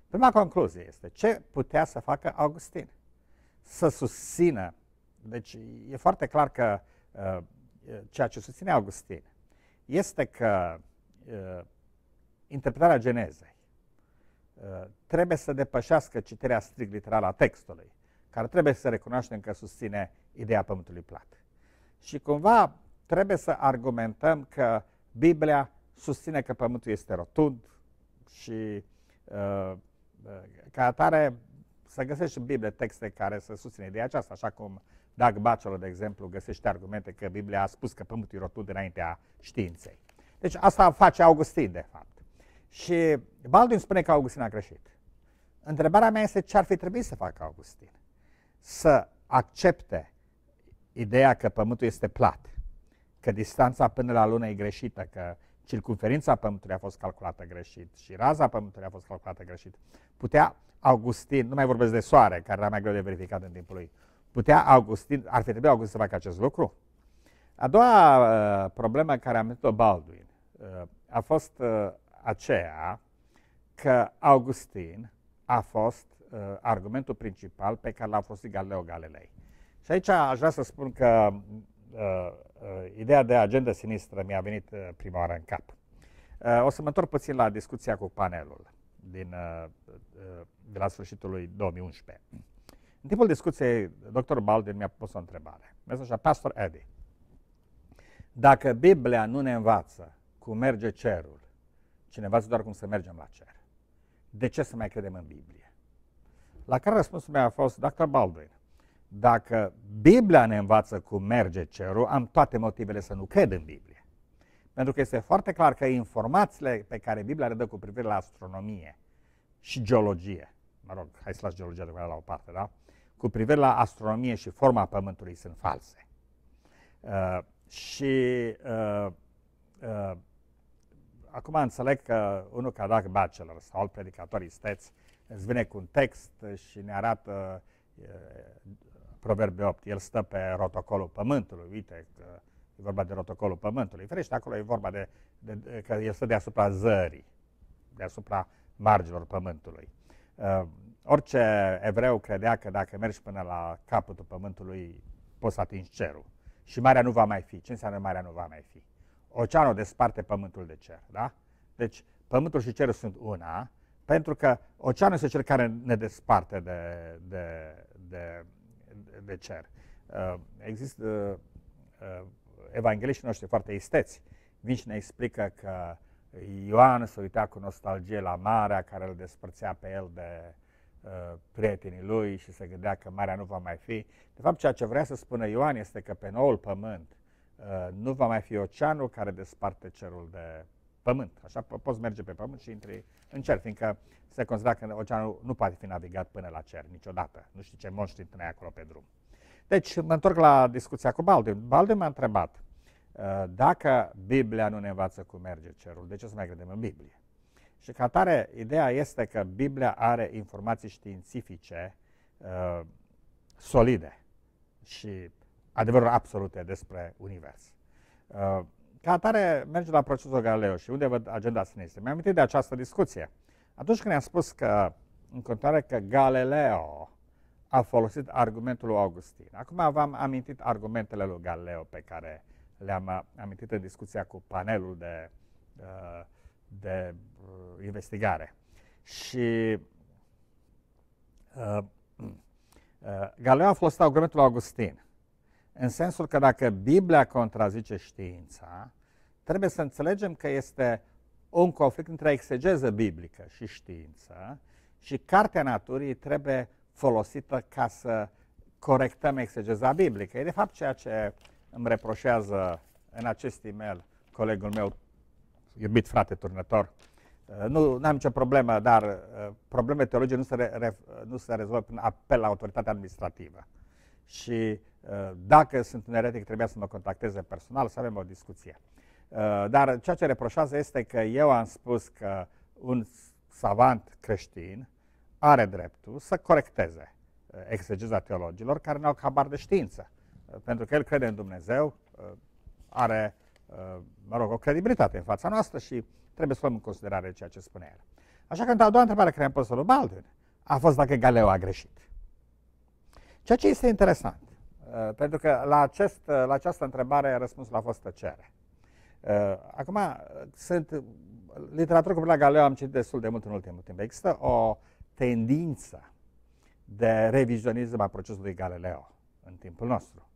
Prima concluzie este ce putea să facă Augustin? Să susțină, deci e foarte clar că uh, ceea ce susține Augustin este că uh, interpretarea genezei uh, trebuie să depășească citerea strict literală a textului, care trebuie să recunoaștem că susține ideea Pământului Plat. Și cumva trebuie să argumentăm că Biblia susține că pământul este rotund și uh, uh ca atare să găsești în Biblie texte care să susține ideea aceasta, așa cum Dag Bachelor, de exemplu, găsește argumente că Biblia a spus că pământul e rotund înaintea științei. Deci asta face Augustin, de fapt. Și Baldwin spune că Augustin a greșit. Întrebarea mea este ce ar fi trebuit să facă Augustin? Să accepte ideea că Pământul este plat, că distanța până la Lună e greșită, că circumferința Pământului a fost calculată greșit și raza Pământului a fost calculată greșit, putea Augustin, nu mai vorbesc de soare, care era mai greu de verificat în timpul lui, putea Augustin, ar fi trebuit Augustin să facă acest lucru? A doua uh, problemă care a menit-o Baldwin uh, a fost uh, aceea că Augustin a fost uh, argumentul principal pe care l-a folosit Galileo Galilei. Și aici aș vrea să spun că uh, uh, ideea de agenda sinistră mi-a venit uh, prima oară în cap. Uh, o să mă întorc puțin la discuția cu panelul din, uh, uh de la sfârșitul lui 2011. În timpul discuției, dr. Baldwin mi-a pus o întrebare. Mi-a zis așa, Pastor Eddie, dacă Biblia nu ne învață cum merge cerul, ci ne învață doar cum să mergem la cer, de ce să mai credem în Biblie? La care răspunsul meu a fost, Dr. Baldwin, dacă Biblia ne învață cum merge cerul, am toate motivele să nu cred în Biblie. Pentru că este foarte clar că informațiile pe care Biblia le dă cu privire la astronomie și geologie, mă rog, hai să las geologia de la o parte, da? Cu privire la astronomie și forma Pământului sunt false. Uh, și uh, uh, acum înțeleg că unul ca Doug Bachelor sau alt predicator isteț îți vine cu un text și ne arată uh, Proverbe 8, el stă pe rotocolul pământului, uite că e vorba de rotocolul pământului. Ferește, acolo e vorba de, de, de că el stă deasupra zării, deasupra marginilor pământului. Uh, orice evreu credea că dacă mergi până la capătul pământului, poți să atingi cerul. Și marea nu va mai fi. Ce înseamnă marea nu va mai fi? Oceanul desparte pământul de cer, da? Deci pământul și cerul sunt una, pentru că oceanul este cel care ne desparte de, de, de de cer. Uh, există uh, evangheliștii noștri foarte isteți. Vin și ne explică că Ioan se uita cu nostalgie la marea care îl despărțea pe el de uh, prietenii lui și se gândea că marea nu va mai fi. De fapt, ceea ce vrea să spună Ioan este că pe noul pământ nu va mai fi oceanul care desparte cerul de, pământ. Așa poți merge pe pământ și intri în cer, fiindcă se considera că oceanul nu poate fi navigat până la cer niciodată. Nu știi ce monștri întâlneai acolo pe drum. Deci mă întorc la discuția cu Baldwin. Baldwin m-a întrebat uh, dacă Biblia nu ne învață cum merge cerul, de ce să mai credem în Biblie? Și ca tare, ideea este că Biblia are informații științifice uh, solide și adevărul absolute despre univers. Uh, ca atare merge la procesul Galileo și unde văd agenda sinistră. Mi-am amintit de această discuție. Atunci când am spus că, în continuare, că Galileo a folosit argumentul lui Augustin. Acum v-am amintit argumentele lui Galileo pe care le-am amintit în discuția cu panelul de, uh, de uh, investigare. Și uh, uh, Galileo a folosit argumentul lui Augustin. În sensul că dacă Biblia contrazice știința, trebuie să înțelegem că este un conflict între exegeză biblică și știință și cartea naturii trebuie folosită ca să corectăm exegeza biblică. E de fapt ceea ce îmi reproșează în acest e-mail colegul meu, iubit frate turnător. Uh, nu am nicio problemă, dar uh, probleme teologice nu se, re, nu se rezolvă prin apel la autoritatea administrativă și uh, dacă sunt un eretic, trebuia să mă contacteze personal, să avem o discuție. Uh, dar ceea ce reproșează este că eu am spus că un savant creștin are dreptul să corecteze uh, exegeza teologilor care nu au cabar de știință. Pentru că el crede în Dumnezeu, are, mă rog, o credibilitate în fața noastră și trebuie să luăm în considerare ceea ce spune el. Așa că, a doua întrebare care am pus-o lui Baldwin a fost dacă Galileo a greșit. Ceea ce este interesant, uh, pentru că la, acest, uh, la această întrebare răspunsul a fost tăcere. Uh, acum, sunt, literatură cu la Galileo am citit destul de mult în ultimul timp. Există o tendință de revizionism a procesului Galileo în timpul nostru.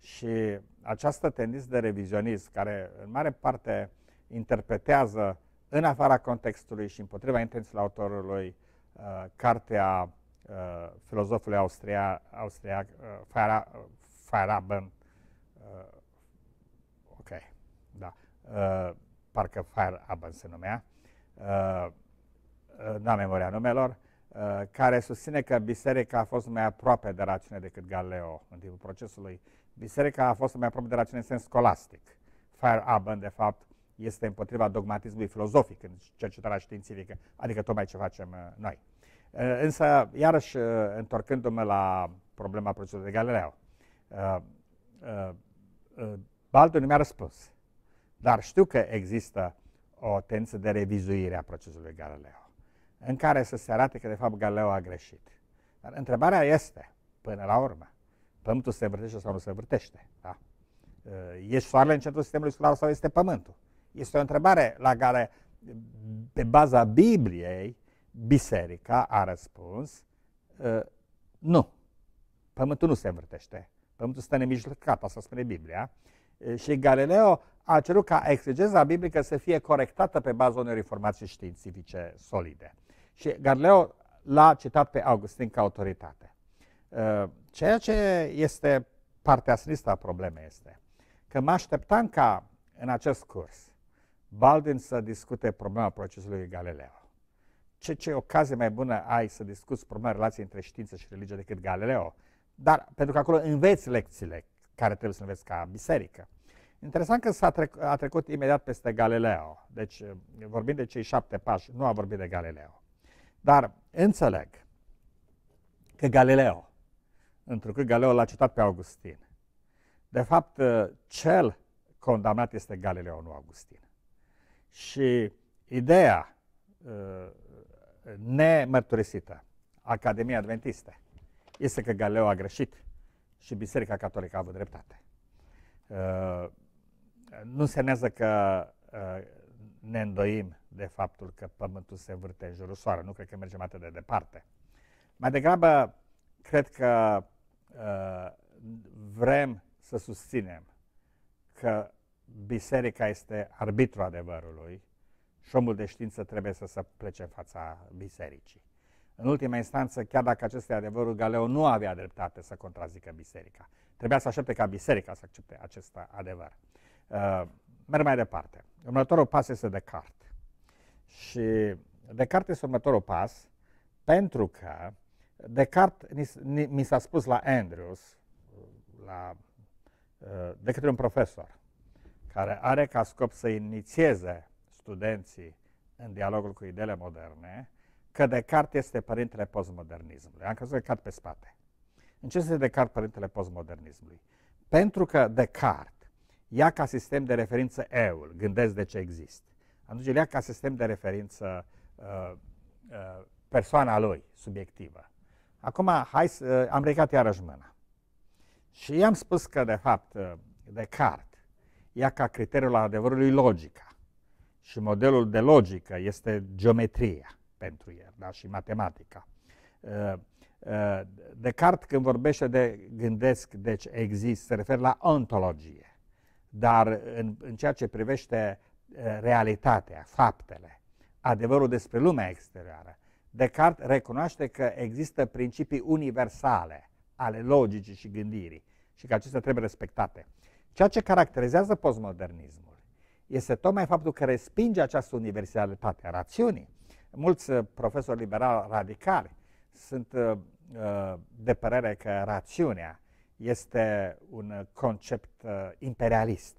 Și această tendință de revizionism, care în mare parte interpretează în afara contextului și împotriva intențiilor autorului uh, cartea Uh, filozofului austriac, austriac uh, Feyerabend, uh, ok, da, uh, parcă Feyerabend se numea, n-am memoria numelor, care susține că biserica a fost mai aproape de rațiune decât Galileo în timpul procesului. Biserica a fost mai aproape de rațiune în sens scolastic. Feyerabend, de fapt, este împotriva dogmatismului filozofic în cercetarea științifică, adică tocmai ce facem noi. Eh, însă, iarăși, eh, întorcându-mă la problema procesului de Galileo, eh, Baldu nu mi-a răspuns, dar știu că există o tendință de revizuire a procesului Galileo, în care să se arate că, de fapt, Galileo a greșit. Dar întrebarea este, până la urmă, Pământul se învârtește sau nu se învârtește? Da? E soarele în centrul sistemului solar sau este Pământul? Este o întrebare la care, pe baza Bibliei, biserica a răspuns, ă, nu, pământul nu se învârtește, pământul stă nemijlocat, asta spune Biblia, ă, și Galileo a cerut ca exegeza biblică să fie corectată pe baza unei informații științifice solide. Și Galileo l-a citat pe Augustin ca autoritate. Ă, ceea ce este partea sinistă a problemei este că mă așteptam ca în acest curs Baldwin să discute problema procesului Galileo ce, ce ocazie mai bună ai să discuți problema relației între știință și religie decât Galileo. Dar pentru că acolo înveți lecțiile care trebuie să înveți ca biserică. Interesant că s-a trec, a trecut imediat peste Galileo. Deci, vorbind de cei șapte pași, nu a vorbit de Galileo. Dar înțeleg că Galileo, întrucât Galileo l-a citat pe Augustin, de fapt, cel condamnat este Galileo, nu Augustin. Și ideea nemărturisită, Academia Adventistă, este că Galileo a greșit și Biserica Catolică a avut dreptate. Uh, nu însemnează că uh, ne îndoim de faptul că Pământul se învârte în jurul Soarelui. Nu cred că mergem atât de departe. Mai degrabă, cred că uh, vrem să susținem că biserica este arbitru adevărului și omul de știință trebuie să se plece în fața bisericii. În ultima instanță, chiar dacă acesta e adevărul, Galileo nu avea dreptate să contrazică biserica. Trebuia să aștepte ca biserica să accepte acest adevăr. Uh, merg mai departe. Următorul pas este Descartes. Și Descartes este următorul pas pentru că Descartes mi s-a spus la Andrews, la, uh, de către un profesor, care are ca scop să inițieze studenții în dialogul cu ideile moderne că Descartes este părintele postmodernismului. Am căzut Descartes pe spate. În ce este Descartes părintele postmodernismului? Pentru că Descartes ia ca sistem de referință eul, gândesc de ce există. Atunci el ia ca sistem de referință uh, uh, persoana lui, subiectivă. Acum, hai să, uh, am ridicat iarăși mâna. Și i-am spus că, de fapt, uh, Descartes ia ca criteriul adevărului logica și modelul de logică este geometria pentru el da? și matematica. Uh, uh, Descartes când vorbește de gândesc, deci există, se referă la ontologie. Dar în, în ceea ce privește uh, realitatea, faptele, adevărul despre lumea exterioară, Descartes recunoaște că există principii universale ale logicii și gândirii și că acestea trebuie respectate. Ceea ce caracterizează postmodernismul este tocmai faptul că respinge această universalitate a rațiunii. Mulți uh, profesori liberali radicali sunt uh, uh, de părere că rațiunea este un concept uh, imperialist,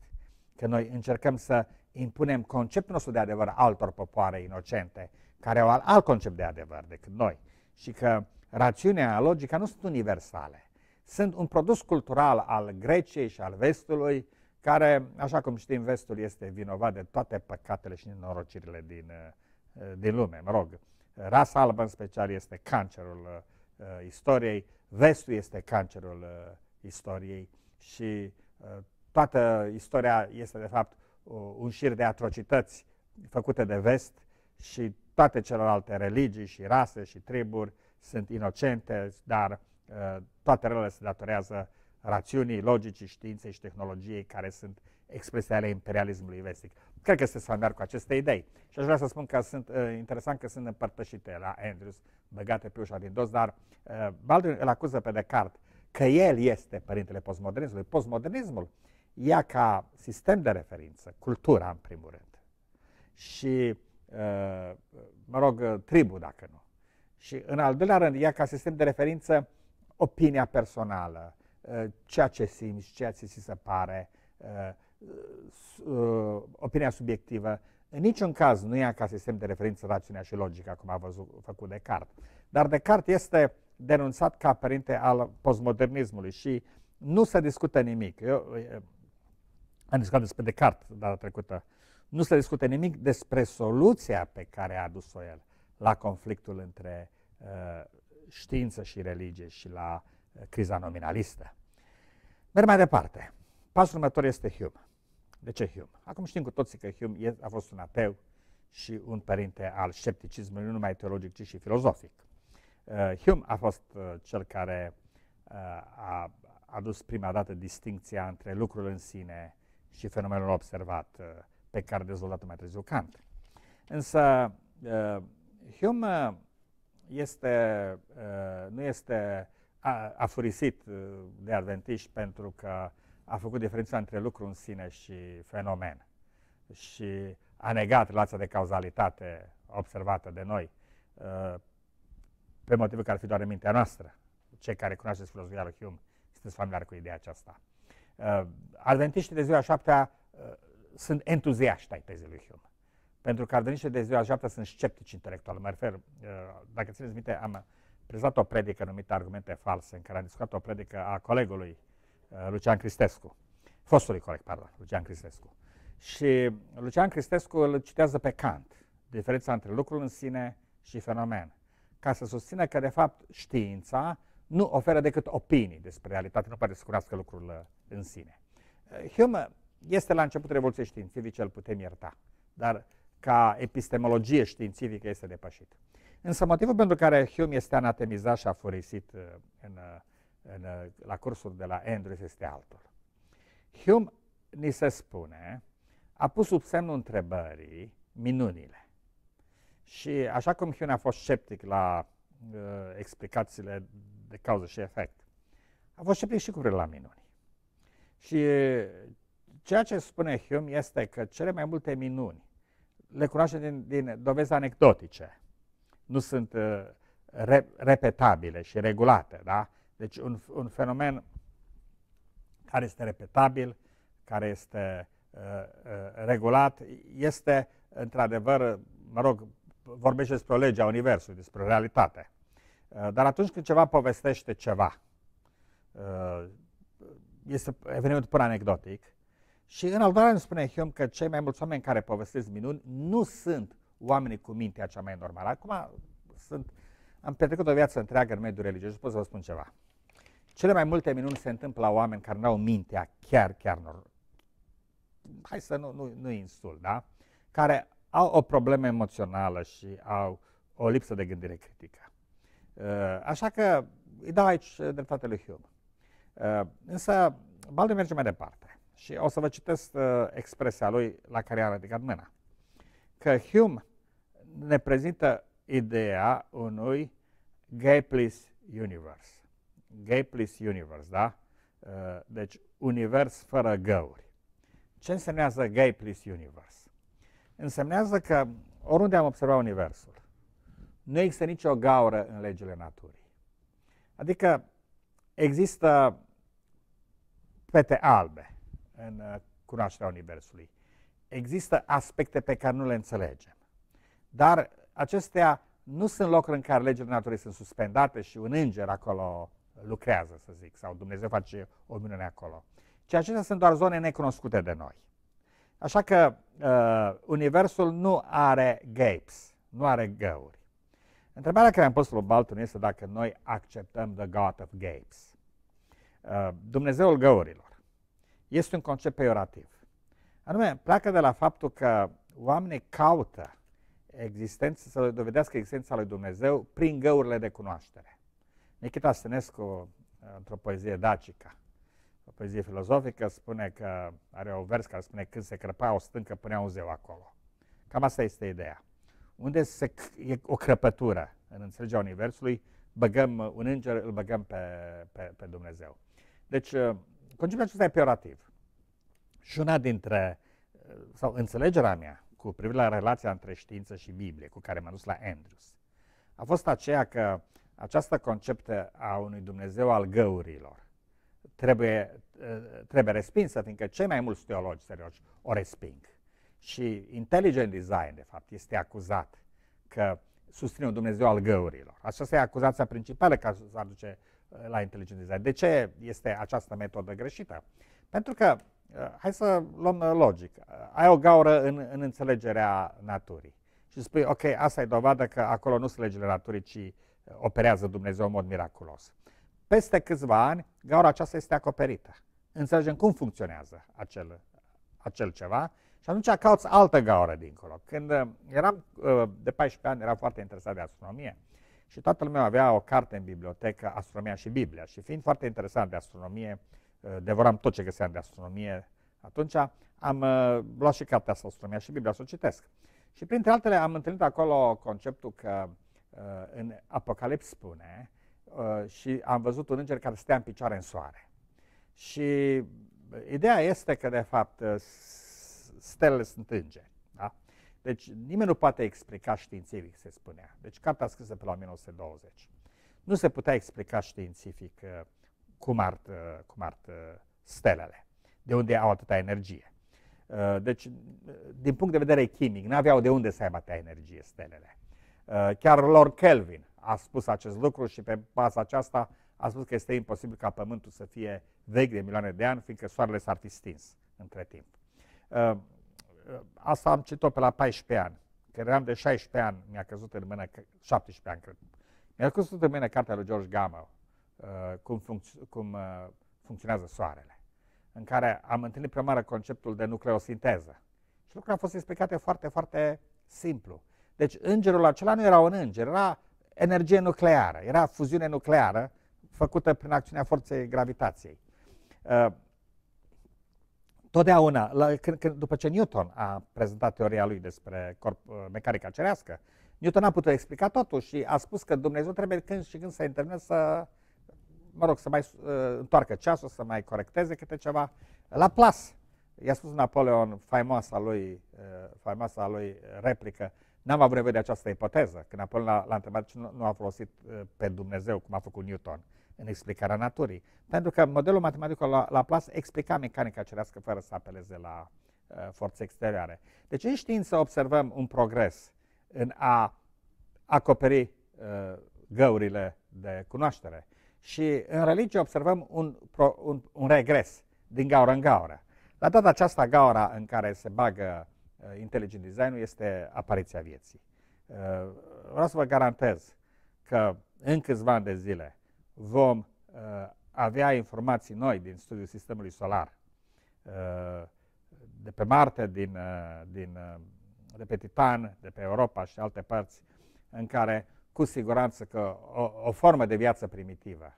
că noi încercăm să impunem conceptul nostru de adevăr altor popoare inocente, care au alt concept de adevăr decât noi, și că rațiunea, logica nu sunt universale. Sunt un produs cultural al Greciei și al Vestului, care, așa cum știm, vestul este vinovat de toate păcatele și nenorocirile din, eh, din lume. Mă rog, rasa albă în special este cancerul uh, istoriei, vestul este cancerul uh, istoriei și uh, toată istoria este, de fapt, un șir de atrocități făcute de vest și toate celelalte religii și rase și triburi sunt inocente, dar toate relele se datorează uh, rațiunii, logicii, științei și tehnologiei care sunt expresii ale imperialismului vestic. Cred că se salmear cu aceste idei. Și aș vrea să spun că sunt uh, interesant că sunt împărtășite la Andrews, băgate pe ușa din dos, dar uh, Baldwin îl acuză pe Descartes că el este părintele postmodernismului. Postmodernismul ia ca sistem de referință cultura, în primul rând, și, uh, mă rog, tribul, dacă nu. Și, în al doilea rând, ia ca sistem de referință opinia personală, Uh, ceea ce simți, ceea ce ți se pare, uh, uh, opinia subiectivă. În niciun caz nu ia ca sistem de referință rațiunea și logica, cum a văzut, făcut Descartes. Dar Descartes este denunțat ca părinte al postmodernismului și nu se discută nimic. Eu am discutat despre Descartes data trecută. Nu se discută nimic despre soluția pe care a adus-o el la conflictul între uh, știință și religie și la criza nominalistă. Merg mai departe. Pasul următor este Hume. De ce Hume? Acum știm cu toții că Hume a fost un ateu și un părinte al scepticismului, nu numai teologic, ci și filozofic. Uh, Hume a fost uh, cel care uh, a adus prima dată distinția între lucrul în sine și fenomenul observat pe care a dezvoltat mai târziu Kant. Însă Hume este, nu este a, a furisit uh, de adventiști pentru că a făcut diferența între lucru în sine și fenomen și a negat relația de cauzalitate observată de noi uh, pe motive care ar fi doar în mintea noastră. Cei care cunoașteți filozofia lui Hume sunteți familiari cu ideea aceasta. Uh, adventiștii de ziua șaptea sunt entuziaști ai tezei lui Hume. Pentru că adventiștii de ziua șaptea sunt sceptici intelectuali. Mă refer, dacă țineți minte, am prezentat o predică numită Argumente false, în care am discutat o predică a colegului uh, Lucian Cristescu, fostului coleg, pardon, Lucian Cristescu. Și Lucian Cristescu îl citează pe Kant, diferența între lucrul în sine și fenomen, ca să susțină că, de fapt, știința nu oferă decât opinii despre realitate, nu pare să cunoască lucrul uh, în sine. Uh, Hume este la început revoluției științifice, îl putem ierta, dar ca epistemologie științifică este depășit. Însă motivul pentru care Hume este anatemizat și furisit uh, în, uh, în, uh, la cursul de la Andrews este altul. Hume, ni se spune, a pus sub semnul întrebării minunile. Și așa cum Hume a fost sceptic la uh, explicațiile de cauză și efect, a fost sceptic și cu privire la minuni. Și ceea ce spune Hume este că cele mai multe minuni le cunoaște din, din dovezi anecdotice, nu sunt uh, re, repetabile și regulate. Da? Deci un, un fenomen care este repetabil, care este uh, uh, regulat, este într-adevăr, mă rog, vorbește despre o lege a Universului, despre realitate. Uh, dar atunci când ceva povestește ceva, uh, este evenimentul pur anecdotic, și în al doilea îmi spune Hume că cei mai mulți oameni care povestesc minuni nu sunt oamenii cu mintea cea mai normală. Acum sunt, am petrecut o viață întreagă în mediul religios și pot să vă spun ceva. Cele mai multe minuni se întâmplă la oameni care nu au mintea chiar, chiar normal. Hai să nu, nu, nu insult, da? Care au o problemă emoțională și au o lipsă de gândire critică. Uh, așa că îi dau aici dreptate lui Hume. Uh, însă Balde merge mai departe și o să vă citesc uh, expresia lui la care a ridicat mâna. Că Hume ne prezintă ideea unui gapless universe. Gapless universe, da? Uh, deci, univers fără găuri. Ce însemnează gapless universe? Însemnează că oriunde am observat universul, nu există nicio gaură în legile naturii. Adică există pete albe în uh, cunoașterea universului. Există aspecte pe care nu le înțelegem dar acestea nu sunt locuri în care legile naturii sunt suspendate și un înger acolo lucrează, să zic, sau Dumnezeu face o minune acolo. Ci acestea sunt doar zone necunoscute de noi. Așa că uh, Universul nu are gapes, nu are găuri. Întrebarea care am pus la lui Balton este dacă noi acceptăm the God of Gapes. Uh, Dumnezeul găurilor este un concept peiorativ. Anume, pleacă de la faptul că oamenii caută existență, să dovedească existența lui Dumnezeu prin găurile de cunoaștere. Nikita Stănescu, într-o poezie dacică, o poezie filozofică, spune că are o vers care spune când se crăpa o stâncă, punea un zeu acolo. Cam asta este ideea. Unde se, e o crăpătură în înțelegerea Universului, băgăm un înger, îl băgăm pe, pe, pe Dumnezeu. Deci, uh, conceptul acesta e peorativ. Și una dintre, uh, sau înțelegerea mea, cu privire la relația între știință și Biblie, cu care m-am dus la Andrews, a fost aceea că această conceptă a unui Dumnezeu al găurilor trebuie, ă, trebuie respinsă, fiindcă cei mai mulți teologi serioși o resping. Și intelligent design, de fapt, este acuzat că susține un Dumnezeu al găurilor. Aceasta e acuzația principală care se aduce ă, la intelligent design. De ce este această metodă greșită? Pentru că Eh, hai să luăm eh, logic. Eh, ai o gaură în, în înțelegerea naturii și spui, ok, asta e dovadă că acolo nu sunt legile naturii, ci operează Dumnezeu în mod miraculos. Peste câțiva ani, gaura aceasta este acoperită. Înțelegem cum funcționează acel, acel ceva și atunci cauți altă gaură dincolo. Când eram de 14 ani, eram foarte interesat de astronomie și toată lumea avea o carte în bibliotecă, Astronomia și Biblia. Și fiind foarte interesat de astronomie, uh, Eh, devoram tot ce găseam de astronomie atunci. Am eh, luat și cartea asta, astronomia și Biblia, să o citesc. Și printre altele am întâlnit acolo conceptul că eh, în Apocalips spune și am văzut un înger care stea în picioare în soare. Și ideea este că, de fapt, stelele sunt îngeri. Da? Deci nimeni nu poate explica științific, se spunea. Deci cartea scrisă pe la 1920. Nu se putea explica științific cum art, uh, cum art uh, stelele, de unde au atâta energie. Uh, deci, din punct de vedere chimic, nu aveau de unde să aibă atâta energie stelele. Chiar Lord Kelvin a spus acest lucru și pe baza aceasta a spus că este imposibil ca Pământul să fie vechi de milioane de ani, fiindcă Soarele s-ar fi stins între timp. Asta am citit-o pe la 14 ani. Când eram de 16 ani, mi-a căzut în mână, 17 ani cred, mi-a căzut în mână cartea lui George Gamow, Uh, cum, func- cum uh, funcționează soarele, în care am întâlnit prima oară conceptul de nucleosinteză. Și lucrurile au fost explicate foarte, foarte simplu. Deci îngerul acela nu era un înger, era energie nucleară, era fuziune nucleară făcută prin acțiunea forței gravitației. Uh, totdeauna, la, când, când, după ce Newton a prezentat teoria lui despre corp, uh, mecanica cerească, Newton a putut explica totul și a spus că Dumnezeu trebuie când și când să intervină să mă rog, să mai uh, întoarcă ceasul, să mai corecteze câte ceva. La plas, i-a spus Napoleon faimoasa lui, uh, faimoasa lui replică, n-am avut nevoie de această ipoteză. că Napoleon l-a întrebat ce nu, nu a folosit uh, pe Dumnezeu, cum a făcut Newton, în explicarea naturii. Pentru că modelul matematic la Laplace explica mecanica cerească fără să apeleze la uh, forțe exterioare. Deci în știință observăm un progres în a acoperi uh, găurile de cunoaștere. Și în religie observăm un, un, un regres din gaură în gaură. La data aceasta, gaura în care se bagă uh, intelligent design-ul este apariția vieții. Uh, vreau să vă garantez că în câțiva ani de zile vom uh, avea informații noi din studiul sistemului solar, uh, de pe Marte, din, uh, din, uh, de pe Titan, de pe Europa și alte părți, în care cu siguranță că o, o formă de viață primitivă,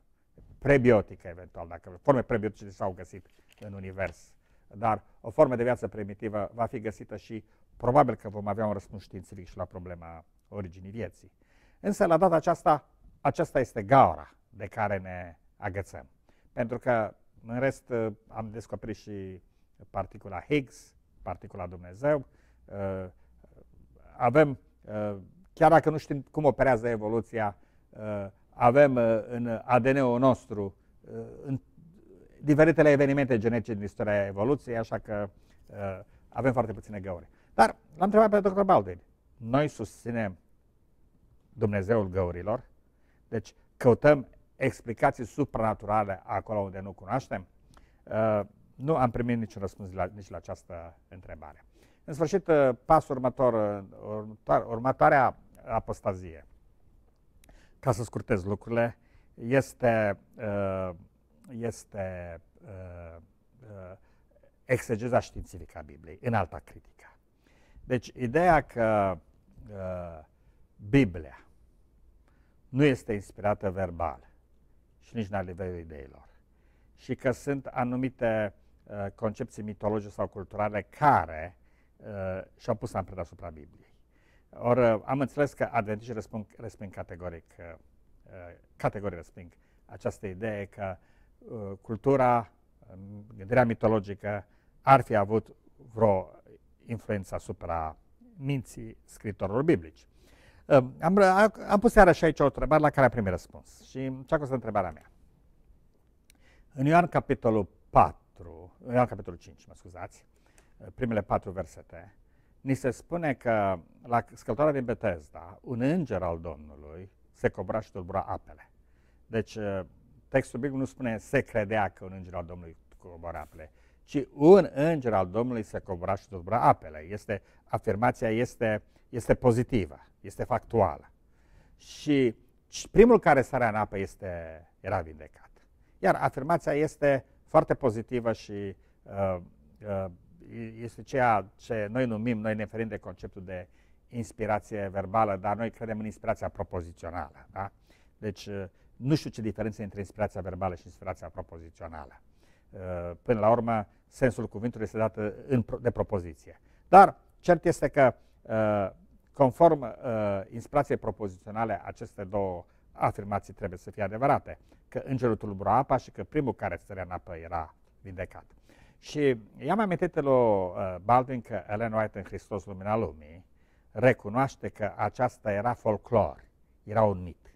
prebiotică eventual, dacă forme prebiotice s-au găsit în univers, dar o formă de viață primitivă va fi găsită și probabil că vom avea un răspuns științific și la problema originii vieții. Însă, la data aceasta, aceasta este gaura de care ne agățăm. Pentru că, în rest, am descoperit și particula Higgs, particula Dumnezeu. Avem chiar dacă nu știm cum operează evoluția, uh, avem uh, în ADN-ul nostru uh, în diferitele evenimente genetice din istoria evoluției, așa că avem foarte puține găuri. Dar l-am întrebat pe dr. Baldwin. Noi susținem Dumnezeul găurilor, deci căutăm explicații supranaturale acolo unde nu cunoaștem? Nu am primit niciun răspuns la, nici la această întrebare. În sfârșit, pasul următor, următoarea apostazie. Ca să scurtez lucrurile, este, uh, este uh, uh, exegeza științifică a Bibliei, în alta critică. Deci, ideea că Biblia nu este inspirată verbal și nici la nivelul ideilor și că sunt anumite concepții mitologice sau culturale care și-au pus amprenta asupra Bibliei. Or, uh, am înțeles că adventiștii răspund, răspund categoric, uh, uh, categoric răspund această idee că cultura, gândirea mitologică ar fi avut vreo influență asupra minții scritorilor biblici. Um, am, am pus iarăși aici o întrebare la care am primit răspuns. Și ce a fost întrebarea mea? În Ioan capitolul 4, în Ioan capitolul 5, mă scuzați, primele patru versete, ni se spune că la scăltoarea din Betesda, un înger al Domnului se cobra și tulbura apele. Deci uh, textul biblic nu spune se credea că un înger al Domnului cobora apele, ci un înger al Domnului se cobra și tulbura apele. Este, afirmația este, este pozitivă, este factuală. Și primul care sarea în apă este, era vindecat. Iar afirmația este foarte pozitivă și uh, uh, este ceea ce noi numim, noi ne ferim de conceptul de inspirație verbală, dar noi credem în inspirația propozițională. Da? Deci uh, nu știu ce diferență între inspirația verbală și inspirația propozițională. Uh, până la urmă, sensul cuvântului este dat uh, de propoziție. Dar cert este că conform inspirației propoziționale, aceste două afirmații trebuie să fie adevărate, că îngerul tulbura apa și că primul care stărea în apă era vindecat. Și i-am amintit lui uh, Baldwin că Ellen White în Hristos Lumina Lumii recunoaște că aceasta era folclor, era un mit.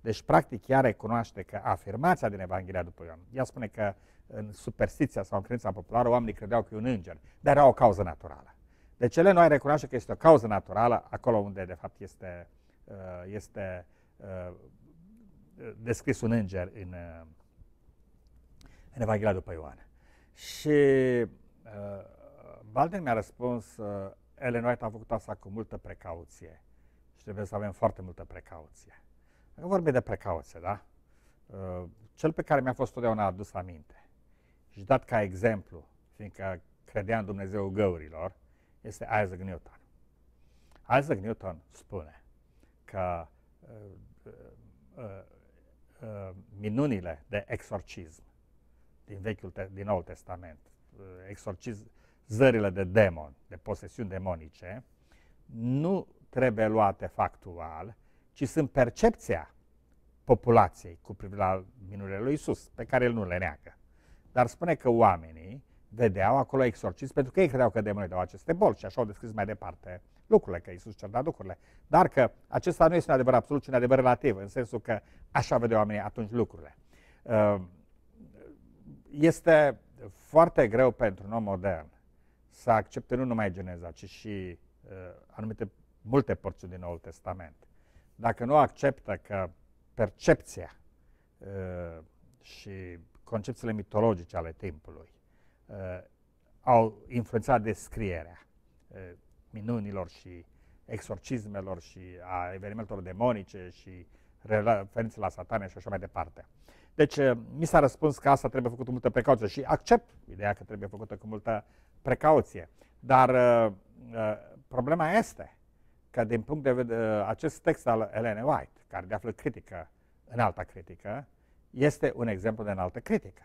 Deci, practic, ea recunoaște că afirmația din Evanghelia după Ioan, ea spune că în superstiția sau în credința populară oamenii credeau că e un înger, dar era o cauză naturală. Deci, ele noi recunoaște că este o cauză naturală acolo unde, de fapt, este, uh, este uh, descris un înger în, în Evanghelia după Ioan. Și uh, Balden mi-a răspuns, uh, Ellen White a făcut asta cu multă precauție și trebuie să avem foarte multă precauție. Dacă vorbim de precauție, da? Uh, cel pe care mi-a fost totdeauna adus aminte și dat ca exemplu, fiindcă credea în Dumnezeu găurilor, este Isaac Newton. Isaac Newton spune că uh, uh, uh, uh minunile de exorcism din, Vechiul, din Noul Testament, uh, exorcizările de demon, de posesiuni demonice, nu trebuie luate factual, ci sunt percepția populației cu privire la minunile lui Isus, pe care el nu le neagă. Dar spune că oamenii vedeau acolo exorcism pentru că ei credeau că demonii dau aceste boli și așa au descris mai departe lucrurile, că Isus cerda lucrurile. Dar că acesta nu este un adevăr absolut, ci un adevăr relativ, în sensul că așa vedeau oamenii atunci lucrurile. Uh, este foarte greu pentru un om modern să accepte nu numai Geneza, ci și uh, anumite multe porțiuni din Noul Testament. Dacă nu acceptă că percepția uh, și concepțiile mitologice ale timpului uh, au influențat descrierea uh, minunilor și exorcismelor și a evenimentelor demonice și referințe la satane și așa mai departe. Deci eh, mi s-a răspuns că asta trebuie făcută multă precauție și accept ideea că trebuie făcută cu multă precauție. Dar uh, problema este că din punct de vedere acest text al Elena White, care de află critică în alta critică, este un exemplu de înaltă critică.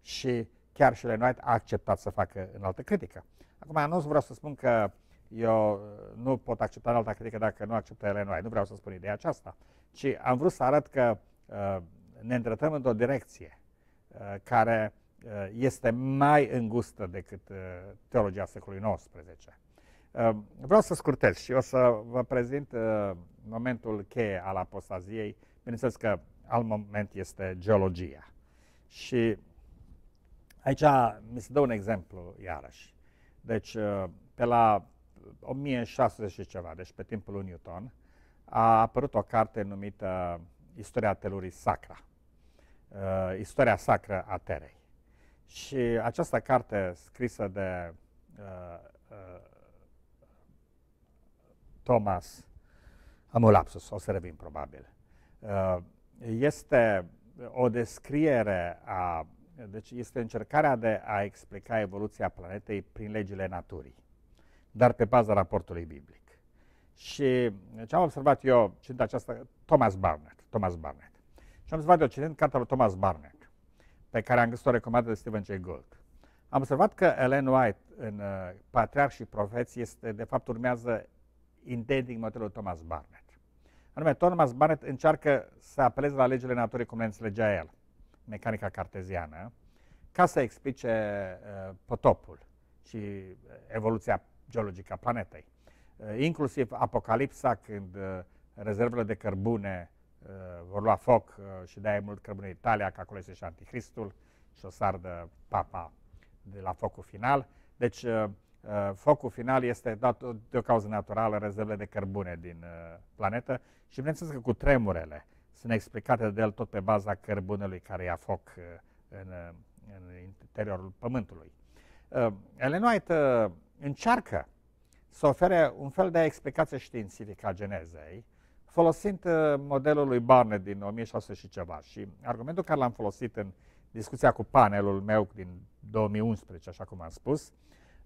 Și chiar și Elena White a acceptat să facă înaltă critică. Acum nu vreau să spun că eu nu pot accepta alta critică dacă nu acceptă Elena White. Nu vreau să spun ideea aceasta. Ci am vrut să arăt că uh, ne îndreptăm într-o direcție uh, care uh, este mai îngustă decât uh, teologia secolului XIX. Vreau să scurtez și o să vă prezint momentul cheie al apostaziei. Bineînțeles că al moment este geologia. Și aici mi se dă un exemplu iarăși. Deci, pe la 1600 și ceva, deci pe timpul lui Newton, a apărut o carte numită Istoria telurii sacra uh, Istoria Sacră a Terei. Și această carte scrisă de uh, uh, Thomas, Amulapsus, o să revin probabil, uh, este o descriere a, deci este încercarea de a explica evoluția planetei prin legile naturii, dar pe baza raportului biblic. Și ce am observat eu, citind această, Thomas Barnett, Thomas Barnett, și am observat recent cartea lui Thomas Barnett, pe care am găsit o recomandă de Stephen Jay Gould. Am observat că Ellen White în uh, Patriarh și Profeți este, de fapt, urmează identic modelul Thomas Barnett. Anume, Thomas Barnett încearcă să apeleze la legile naturii cum le înțelegea el, mecanica carteziană, ca să explice uh, potopul și uh, evoluția geologică a planetei. Uh, inclusiv apocalipsa, când uh, rezervele de cărbune Eh, vor lua foc eh, și de-aia e mult crăbună Italia, că acolo este și anticristul și o sardă papa de la focul final. Deci eh, focul final este dat de o cauză naturală, rezervele de cărbune din planetă și bineînțeles că cu tremurele sunt explicate de el tot pe baza cărbunelui care ia foc în, în interiorul Pământului. Ellen White încearcă să ofere un fel de explicație științifică a genezei, folosind uh, modelul lui Barnett din 1600 și ceva. Și argumentul care l-am folosit în discuția cu panelul meu din 2011, așa cum am spus,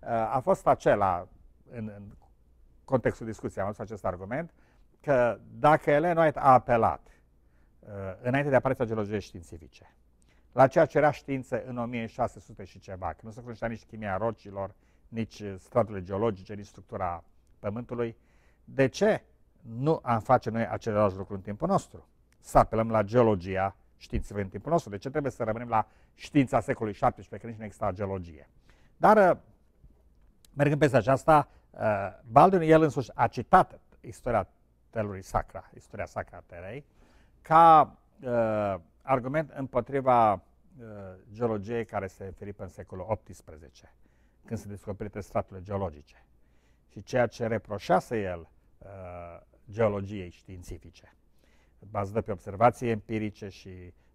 uh, a fost acela, în, în contextul discuției am adus acest argument, că dacă Ellen White a apelat uh, înainte de apariția geologiei științifice, la ceea ce era știință în 1600 și ceva, că nu se cunoștea nici chimia rocilor, nici straturile geologice, nici structura Pământului, de ce nu am face noi același lucru în timpul nostru. Să apelăm la geologia științelor în timpul nostru. De ce trebuie să rămânem la știința secolului XVII, că nici nu exista geologie? Dar, uh, mergând peste aceasta, uh, Baldwin, el însuși, a citat istoria telului sacra, istoria sacra a terei, ca uh, argument împotriva uh, geologiei care se feripe în secolul XVIII, când se descoperite straturile geologice. Și ceea ce reproșase el uh, geologiei științifice. Bazată pe observații empirice și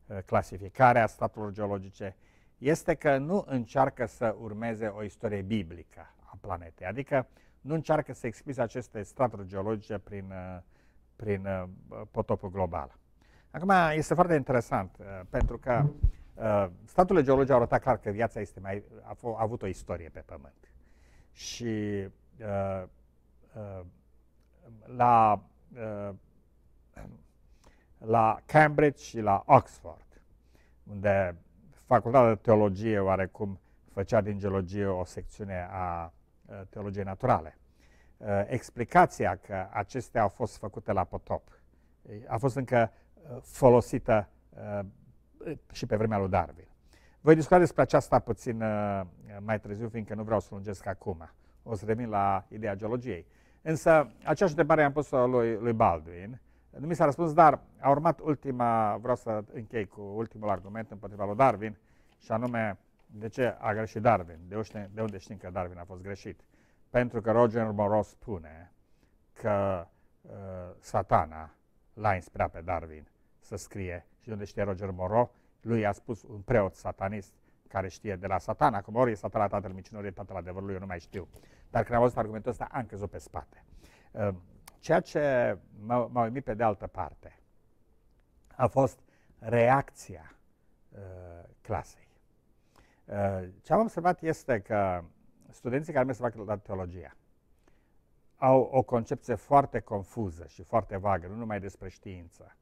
uh, clasificarea statelor geologice, este că nu încearcă să urmeze o istorie biblică a planetei, adică nu încearcă să explice aceste straturi geologice prin, uh, prin uh, potopul global. Acum, este foarte interesant, pentru că staturile geologice au arătat clar că viața este mai, a, a avut o istorie pe Pământ. Și uh, uh, la Uh, la Cambridge și la Oxford, unde facultatea de teologie oarecum făcea din geologie o secțiune a uh, teologiei naturale. Uh, explicația că acestea au fost făcute la potop a fost încă folosită și pe vremea lui Darwin. Voi discuta despre aceasta puțin mai târziu, fiindcă nu vreau să lungesc acum. O să revin la ideea geologiei. Însă, aceeași întrebare am pus-o lui, lui Baldwin. Nu mi s-a răspuns, dar a urmat ultima, vreau să închei cu ultimul argument împotriva lui Darwin, și anume, de ce a greșit Darwin? De unde, de unde știm că Darwin a fost greșit? Pentru că Roger Moreau spune că uh, satana l-a inspirat pe Darwin să scrie. Și de unde știe Roger Moreau? Lui a spus un preot satanist care știe de la satana, cum ori e satana tatăl micinorii, tatăl adevărului, eu nu mai știu. Dar când am auzit argumentul ăsta, am căzut pe spate. Ehm, ceea ce m-a uimit pe de altă parte a fost reacția ehm, clasei. Ehm, ce am observat este că studenții care merg să facă la teologia au o concepție foarte confuză și foarte vagă, nu numai despre știință,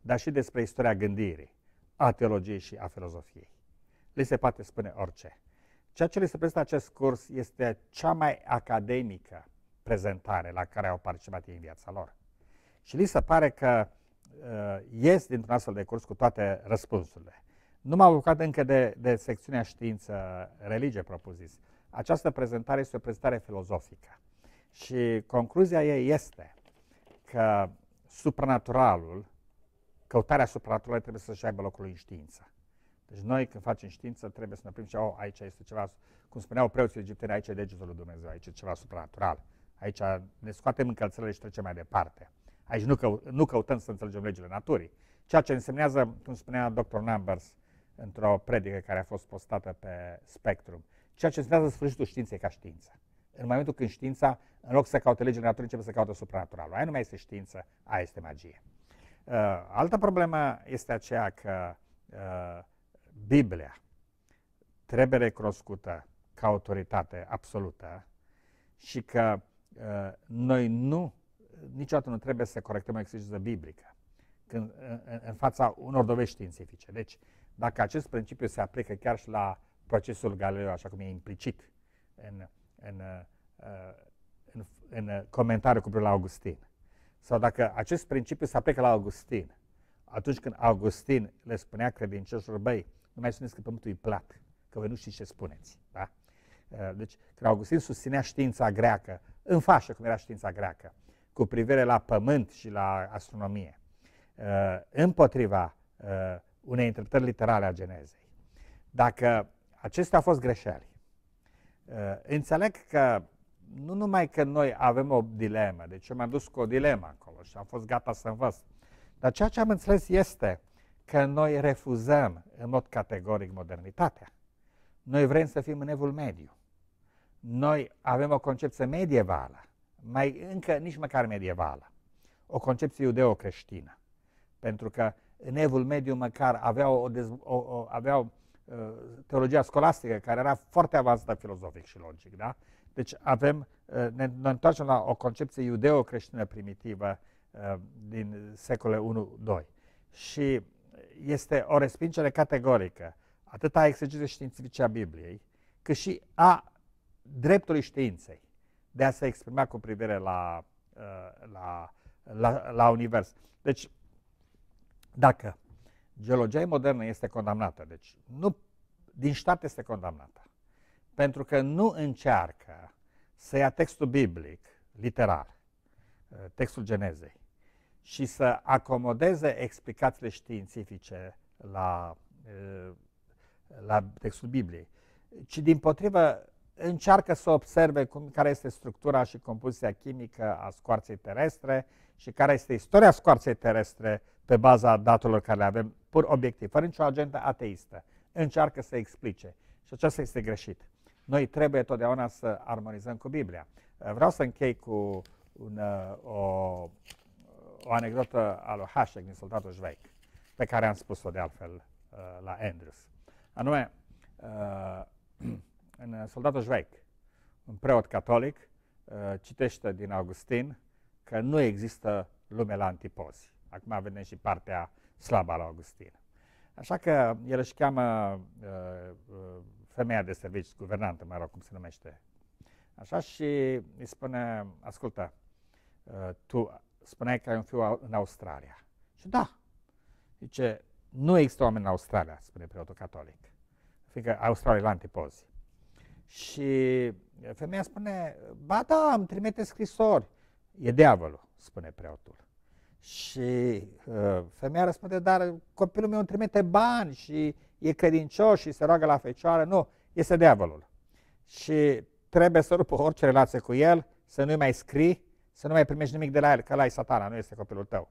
dar și despre istoria gândirii, a teologiei și a filozofiei. Le se poate spune orice. Ceea ce prezintă acest curs este cea mai academică prezentare la care au participat ei în viața lor. Și li se pare că uh, ies dintr-un astfel de curs cu toate răspunsurile. Nu m-am apucat încă de, de secțiunea știință, religie propriu Această prezentare este o prezentare filozofică. Și concluzia ei este că supranaturalul, căutarea supranaturală trebuie să-și aibă locul în știință. Deci noi când facem știință trebuie să ne primim și, oh, aici este ceva, cum spuneau preoții egipteni, aici e degetul lui Dumnezeu, aici e ceva supranatural. Aici ne scoatem încălțările și trecem mai departe. Aici nu, că, nu căutăm să înțelegem legile naturii. Ceea ce însemnează, cum spunea Dr. Numbers într-o predică care a fost postată pe Spectrum, ceea ce însemnează sfârșitul științei ca știință. În momentul când știința, în loc să caute legile naturii, începe să caute supranaturalul. Aia nu mai este știință, aia este magie. Uh, altă problemă este aceea că uh, Biblia trebuie recunoscută ca autoritate absolută și că uh, noi nu, niciodată nu trebuie să corectăm o exigență biblică când, în, în fața unor dovești științifice. Deci, dacă acest principiu se aplică chiar și la procesul Galileo, așa cum e implicit în, în, uh, în, în comentariu cu privire la Augustin, sau dacă acest principiu se aplică la Augustin, atunci când Augustin le spunea credincioșilor, băi, nu mai spuneți că pământul e plat, că voi nu știți ce spuneți. Da? Uh, deci, când Augustin susținea știința greacă, în fașă cum era știința greacă, cu privire la pământ și la astronomie, uh, împotriva uh, unei interpretări literale a genezei. Dacă acestea au fost greșeli, înțeleg că nu numai că noi avem o dilemă, deci eu m-am dus cu o dilemă acolo și am fost gata să învăț, dar ceea ce am înțeles este că noi refuzăm în mod categoric modernitatea. Noi vrem să fim în evul mediu. Noi avem o concepție medievală, mai încă nici măcar medievală, o concepție iudeo-creștină. Pentru că în evul mediu măcar aveau, o dez... o, o, aveau uh, teologia scolastică, care era foarte avansată filozofic și logic. Da? Deci avem, uh, ne, ne întoarcem la o concepție iudeo-creștină primitivă uh, din secole 1-2. Și este o respingere categorică atât a exegezei științifice a Bibliei, cât și a dreptului științei de a se exprima cu privire la, uh, la, la, la univers. Deci, dacă geologia modernă este condamnată, deci nu din stat este condamnată, pentru că nu încearcă să ia textul biblic, literar, uh, textul Genezei, și să acomodeze explicațiile științifice la, la textul Bibliei, ci din potrivă încearcă să observe cum, care este structura și compoziția chimică a scoarței terestre și care este istoria scoarței terestre pe baza datelor care le avem, pur obiectiv, fără nicio agendă ateistă. Încearcă să explice. Și aceasta este greșit. Noi trebuie totdeauna să armonizăm cu Biblia. Vreau să închei cu un, uh, o o anecdotă a lui Hasek din Soldatul Jveic, pe care am spus-o de altfel uh, la Andrews. Anume, uh, în Soldatul Jveic, un preot catolic uh, citește din Augustin că nu există lume la antipozi. Acum vedem și partea slabă a lui Augustin. Așa că el își cheamă femeia de servici, guvernantă, mă rog, cum se numește. Așa și îi spune, ascultă, tu spuneai că ai un fiu în Australia. Și da, zice, nu există oameni în Australia, spune preotul catolic, fiindcă Australia e la antipozi. Și femeia spune, ba da, îmi trimite scrisori. E diavolul, spune preotul. Și uh, femeia răspunde, dar copilul meu îmi trimite bani și e credincios și se roagă la fecioară. Nu, este diavolul. Și trebuie să rupă orice relație cu el, să nu-i mai scrii să nu mai primești nimic de la el, că la e satana, nu este copilul tău.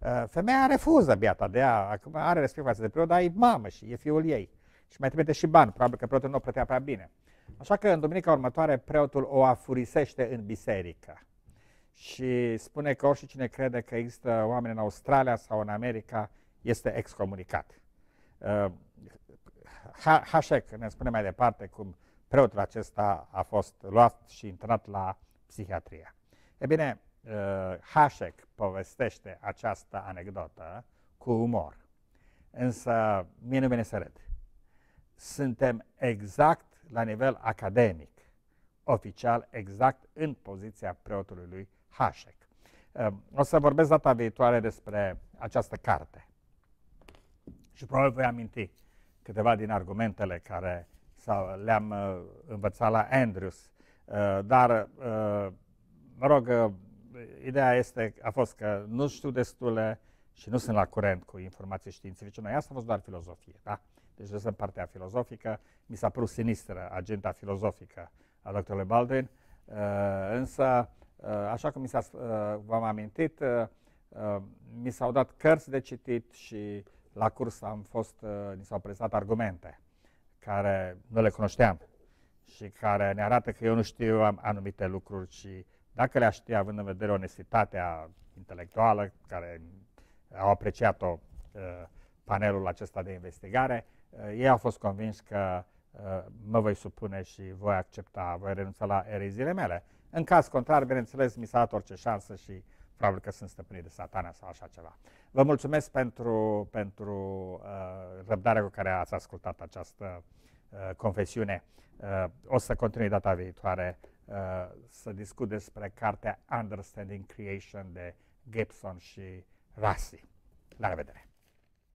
Uh, femeia refuză biata de ea, are respect față de preot, dar e mamă și e fiul ei. Și mai trimite și bani, probabil că preotul nu o plătea prea bine. Așa că în duminica următoare preotul o afurisește în biserică și spune că orice cine crede că există oameni în Australia sau în America este excomunicat. Uh, Hașec ne spune mai departe cum preotul acesta a fost luat și intrat la psihiatrie. E bine, uh, Hasek povestește această anecdotă cu umor, însă mie nu vine să râd. Suntem exact la nivel academic, oficial, exact în poziția preotului lui Hasek. Uh, o să vorbesc data viitoare despre această carte și probabil voi aminti câteva din argumentele care le-am uh, învățat la Andrews, dar mă rog, uh, ideea este, a fost că nu știu destule și nu sunt la curent cu informații științifice. Noi asta a fost doar filozofie, da? Deci lăsăm partea filozofică. Mi s-a părut sinistră agenda filozofică a doctorului Baldwin, uh, însă, uh, așa cum mi s-a, uh, v-am amintit, uh, uh, mi s-au dat cărți de citit și la curs am fost, uh, ni s-au prezentat argumente care nu le cunoșteam și care ne arată că eu nu știu anumite lucruri și dacă le-a ști, având în vedere onestitatea intelectuală, care au apreciat-o uh, panelul acesta de investigare, uh, ei au fost convins că uh, mă voi supune și voi accepta, voi renunța la erezile mele. În caz contrar, bineînțeles, mi s-a dat orice șansă și probabil că sunt stăpânit de satana sau așa ceva. Vă mulțumesc pentru, pentru uh, răbdarea cu care ați ascultat această uh, confesiune. Uh, o să continui data viitoare Uh, să discut despre cartea Understanding Creation de Gibson și Rasi. La revedere!